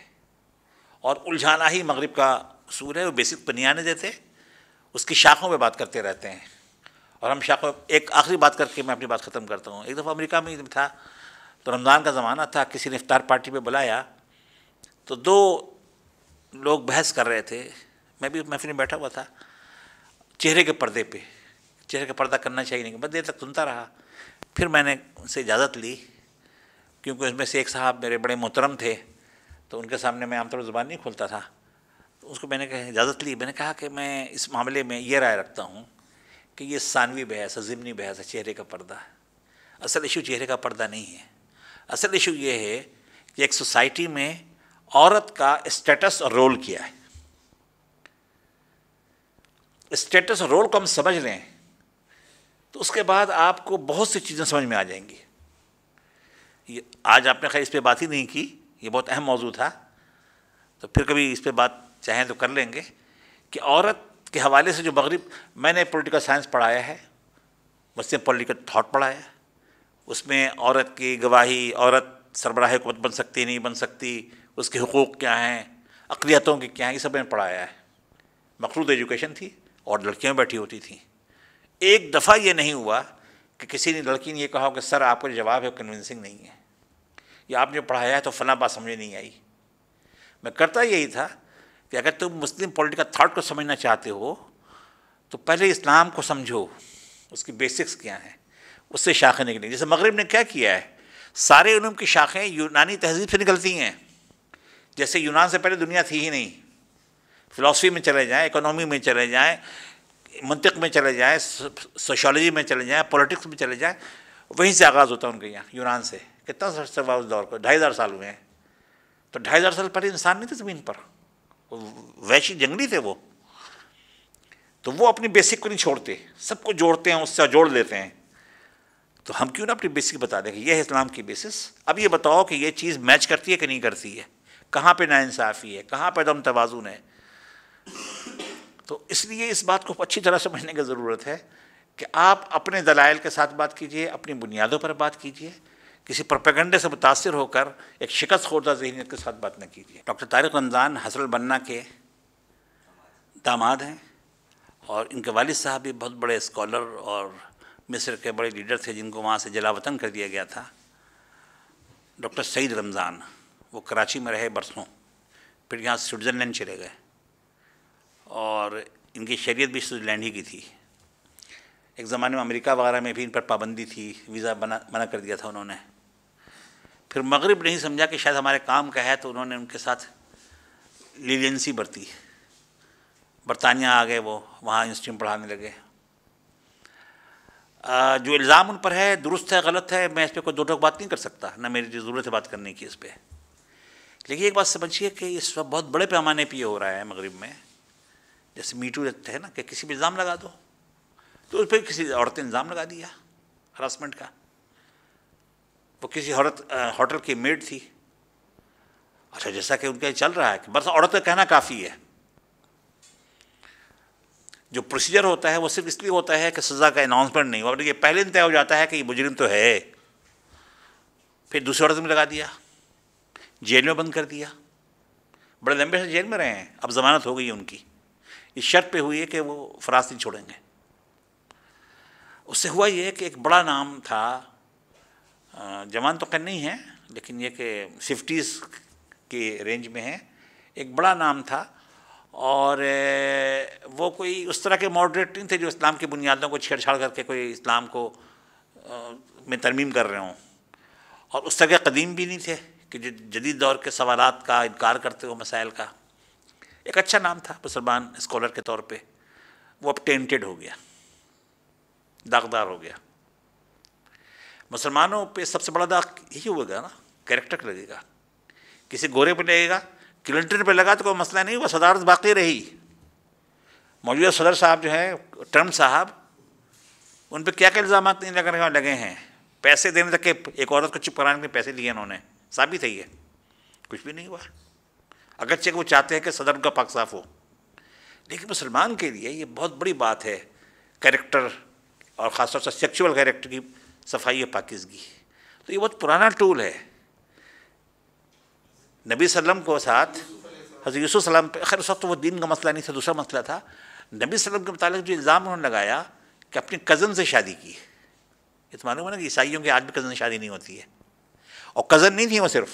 और उलझाना ही मगरब का असूल है वो बेसिक पर तो नहीं आने देते उसकी शाखों में बात करते रहते हैं और हम शाख एक आखिरी बात करके मैं अपनी बात ख़त्म करता हूँ एक दफ़ा अमेरिका में था तो रमज़ान का ज़माना था किसी ने इफ्तार पार्टी पे बुलाया तो दो लोग बहस कर रहे थे मैं भी महफिल में बैठा हुआ था चेहरे के पर्दे पे चेहरे का पर्दा करना चाहिए नहीं बस देर तक सुनता रहा फिर मैंने उनसे इजाज़त ली क्योंकि उसमें से एक साहब मेरे बड़े मोहतरम थे तो उनके सामने मैं आमतौर पर ज़ुबान नहीं खोलता था तो उसको मैंने कहा इजाज़त ली मैंने कहा कि मैं इस मामले में ये राय रखता हूँ कि ये सानवी बहस है ज़िमनी बहस है चेहरे का पर्दा है असल इशू चेहरे का पर्दा नहीं है असल इशू ये है कि एक सोसाइटी में औरत का स्टेटस और रोल क्या है स्टेटस और रोल को हम समझ लें तो उसके बाद आपको बहुत सी चीज़ें समझ में आ जाएंगी ये आज आपने खैर इस पर बात ही नहीं की ये बहुत अहम मौजू था तो फिर कभी इस पर बात चाहें तो कर लेंगे कि औरत के हवाले से जो मगरब मैंने पॉलिटिकल साइंस पढ़ाया है मुझसे पॉलिटिकल थाट पढ़ाया है उसमें औरत की गवाही औरत सरबराह हुकूमत बन सकती नहीं बन सकती उसके हकूक़ क्या हैं अकलीतों के क्या हैं ये सब मैंने पढ़ाया है मखरूद एजुकेशन थी और लड़कियाँ बैठी होती थी एक दफ़ा ये नहीं हुआ कि किसी ने लड़की ने यह कहा कि सर आपका जवाब है कन्विंसिंग नहीं है या आपने पढ़ाया है तो फला बात समझ नहीं आई मैं करता यही था कि अगर तुम मुस्लिम पॉलिटिकल थाट को समझना चाहते हो तो पहले इस्लाम को समझो उसकी बेसिक्स क्या हैं उससे शाखें निकलेंगी जैसे मगरब ने क्या किया है सारे उनम की शाखें यूनानी तहजीब से निकलती हैं जैसे यूनान से पहले दुनिया थी ही नहीं फ़िलासफ़ी में चले जाएँ इकोनॉमी में चले जाएँ मंतिक में चले जाएँ सोशोलॉजी में चले जाएँ पॉलिटिक्स में चले जाएँ वहीं से आगाज़ होता है उनके यहाँ यूनान से कितना सर उस दौर को ढाई हज़ार साल हुए हैं तो ढाई हज़ार साल पहले इंसान नहीं थे ज़मीन पर वैशी जंगली थे वो तो वो अपनी बेसिक को नहीं छोड़ते सबको जोड़ते हैं उससे जोड़ लेते हैं तो हम क्यों ना अपनी बेसिक बता दें कि यह है इस्लाम की बेसिस अब ये बताओ कि ये चीज़ मैच करती है कि नहीं करती है कहाँ पे नाइंसाफ़ी है कहाँ पे दम तोज़ुन है तो इसलिए इस बात को अच्छी तरह समझने की ज़रूरत है कि आप अपने दलाइल के साथ बात कीजिए अपनी बुनियादों पर बात कीजिए किसी प्रोपेगेंडे से मुतासर होकर एक शिकस्त खोर्दा जहनीत के साथ बात न कीजिए doctor Tariq Ramadan Hassan al Banna के दामाद हैं और इनके वाल साहब भी बहुत बड़े स्कॉलर और मिस्र के बड़े लीडर थे जिनको वहाँ से जलावतन कर दिया गया था डॉक्टर सईद रमज़ान वो कराची में रहे बरसों फिर यहाँ स्विट्ज़रलैंड चले गए और इनकी शरीयत भी स्विट्ज़रलैंड ही की थी एक ज़माने में अमेरिका वगैरह में भी इन पर पाबंदी थी वीज़ा बना मना कर दिया था उन्होंने फिर मगरिब नहीं समझा कि शायद हमारे काम का है तो उन्होंने उनके साथ लीलियंसी बरती बरतानिया आ गए वो वहाँ इंस्टीट्यूट पढ़ाने लगे जो इल्ज़ाम उन पर है दुरुस्त है गलत है मैं इस पर कोई दो टोक बात नहीं कर सकता ना मेरी जो ज़रूरत है बात करने की इस पर लेकिन एक बात समझिए कि इस वक्त बहुत बड़े पैमाने पर हो रहा है मगरब में जैसे मीटू रहते हैं ना कि किसी पर इल्ज़ाम लगा दो तो उस पर किसी औरत ने इल्ज़ाम लगा दिया हरासमेंट का वो तो किसी औरत होटल की मेड थी अच्छा जैसा कि उनका चल रहा है कि बस औरत का कहना काफ़ी है जो प्रोसीजर होता है वो सिर्फ इसलिए होता है कि सज़ा का अनाउंसमेंट नहीं हुआ ये पहले दिन तय हो जाता है कि ये मुजरिम तो है फिर दूसरी औरत में लगा दिया जेल में बंद कर दिया बड़े लंबे से जेल में रहे हैं अब जमानत हो गई उनकी इस शर्त पे हुई है कि वो फरास्त नहीं छोड़ेंगे उससे हुआ ये कि एक बड़ा नाम था जवान तो कह नहीं है लेकिन ये कि सिफ्टीज़ के रेंज में है एक बड़ा नाम था और वो कोई उस तरह के मॉडरेट नहीं थे जो इस्लाम की बुनियादों को छेड़छाड़ करके कोई इस्लाम को में तरमीम कर रहे हों और उस तरह के कदीम भी नहीं थे कि जो जदीद दौर के सवाल का इनकार करते हो मसाइल का एक अच्छा नाम था मुसलमान इस्कॉलर के तौर पर वो अब टेंटेड हो गया दागदार हो गया मुसलमानों पे सबसे बड़ा दाग यही होगा ना कैरेक्टर लगेगा किसी गोरे पे लगेगा क्लिंटन पे लगा तो कोई मसला नहीं वो सदारत बाकी रही मौजूदा सदर साहब जो हैं ट्रम्प साहब उन पर क्या क्या इल्ज़ाम लगने लगे हैं पैसे देने तक के एक औरत को चुप कराने के पैसे लिए उन्होंने साबित है ये कुछ भी नहीं हुआ अगरचे वो चाहते हैं कि सदर उनका पाक साफ हो लेकिन मुसलमान के लिए ये बहुत बड़ी बात है कैरेक्टर और ख़ासतौर से सेक्चुअल कैरेक्टर की सफाई पाकिजगी तो ये बहुत पुराना टूल है नबी सल्लम को साथ हज़र यूसुफ सलाम पे खैर उस वक्त तो वो दीन का मसला नहीं था दूसरा मसला था नबी सल्लम के मुतालिक जो इल्ज़ाम उन्होंने लगाया कि अपने कज़न से शादी की ये तो मालूम है ना कि ईसाइयों के आज भी कज़न से शादी नहीं होती है और कज़न नहीं थी वो सिर्फ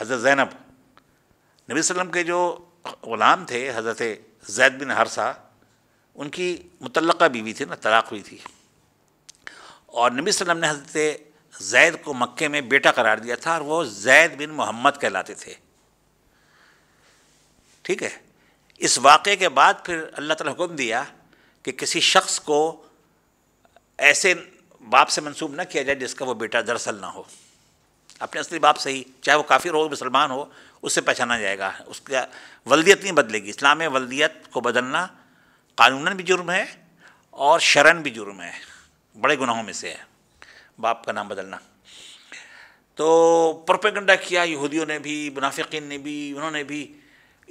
हज़रत जैनब नबी वसम के जो ग़ुलाम थे हज़रत जैद बिन हरसा उनकी मुतलक़ा बीवी थी ना तलाक़ हुई थी और नबी वसम ने हजरत जैद को मक्के में बेटा करार दिया था और वो जैद बिन मोहम्मद कहलाते थे ठीक है इस वाक़े के बाद फिर अल्लाह ताला हुक्म दिया कि किसी शख्स को ऐसे बाप से मंसूब ना किया जाए जिसका वो बेटा दरअसल ना हो अपने असली बाप से ही चाहे वो काफिर हो मुसलमान हो उससे पहचाना जाएगा उसका वल्दियत नहीं बदलेगी इस्लाम में वल्दियत को बदलना कानूनन भी जुर्म है और शरण भी जुर्म है बड़े गुनाहों में से है बाप का नाम बदलना तो प्रोपेगंडा किया यहूदियों ने भी मुनाफिकीन ने भी उन्होंने भी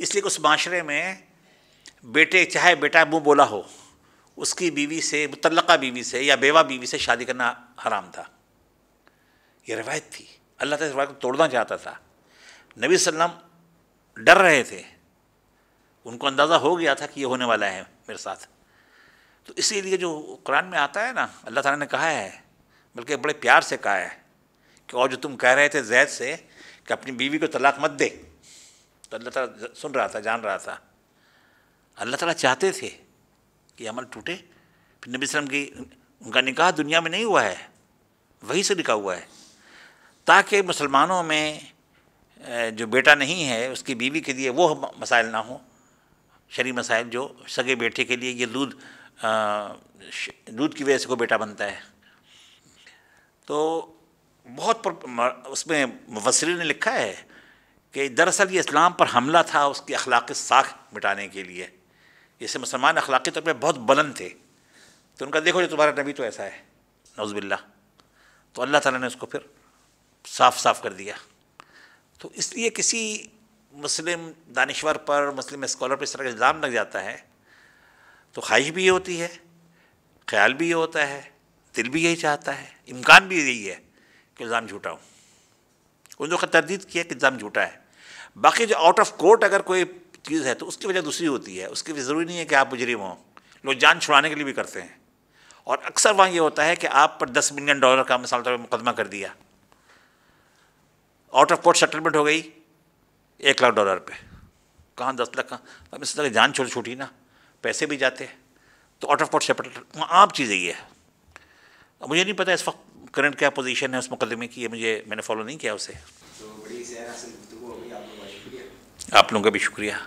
इसलिए उस माशरे में बेटे चाहे बेटा मुँह बोला हो उसकी बीवी से मुतलका बीवी से या बेवा बीवी से शादी करना हराम था ये रवायत थी अल्लाह तला को तोड़ना चाहता था नबी सल्लम डर रहे थे उनको अंदाज़ा हो गया था कि ये होने वाला है मेरे साथ तो इसीलिए जो कुरान में आता है ना अल्लाह ताला ने कहा है बल्कि बड़े प्यार से कहा है कि और जो तुम कह रहे थे जैद से कि अपनी बीवी को तलाक मत दे तो अल्लाह ताला सुन रहा था जान रहा था अल्लाह ताला चाहते थे कि अमल टूटे फिर नबी वसम की उनका निकाह दुनिया में नहीं हुआ है वहीं से लिखा हुआ है ताकि मुसलमानों में जो बेटा नहीं है उसकी बीवी के लिए वो मसाइल ना हो शरी मसाइल जो सगे बेटे के लिए ये दूध दूध की वजह से कोई बेटा बनता है तो बहुत उसमें मुफसरी ने लिखा है कि दरअसल ये इस्लाम पर हमला था उसकी अखलाक साख मिटाने के लिए जैसे मुसलमान अखलाक तौर पर बहुत बुलंद थे तो उनका देखो जो तुम्हारा नबी तो ऐसा है नौजबिल्ला तो अल्लाह ताला ने उसको फिर साफ साफ कर दिया तो इसलिए किसी मुस्लिम दानश्वर पर मुस्लिम स्कॉलर पर इस तरह का इल्ज़ाम लग जाता है तो ख्वाहिश भी ये होती है ख्याल भी ये होता है दिल भी यही चाहता है इम्कान भी यही है कि इल्ज़ाम झूठा हूँ उन लोगों का तरदीद किया कि इल्ज़ाम झूठा है बाकी जो आउट ऑफ कोर्ट अगर कोई चीज़ है तो उसकी वजह दूसरी होती है उसकी वजह ज़रूरी नहीं है कि आप मुजरिम हों लोग जान छुड़ाने के लिए भी करते हैं और अक्सर वहाँ ये होता है कि आप पर दस मिलियन डॉलर का मिसाल तौर पर मुकदमा कर दिया आउट ऑफ कोर्ट सेटलमेंट हो गई एक लाख डॉलर पर कहाँ दस लाख कहाँ अब इस तरह तो जान छोड़ छूटी ना पैसे भी जाते हैं तो आउट ऑफ कोर्ट सेपरेट आम चीज़ यही है अब मुझे नहीं पता इस वक्त करंट क्या पोजीशन है उस मुकदमे की ये मुझे मैंने फॉलो नहीं किया उसे तो बड़ी आप लोगों का भी शुक्रिया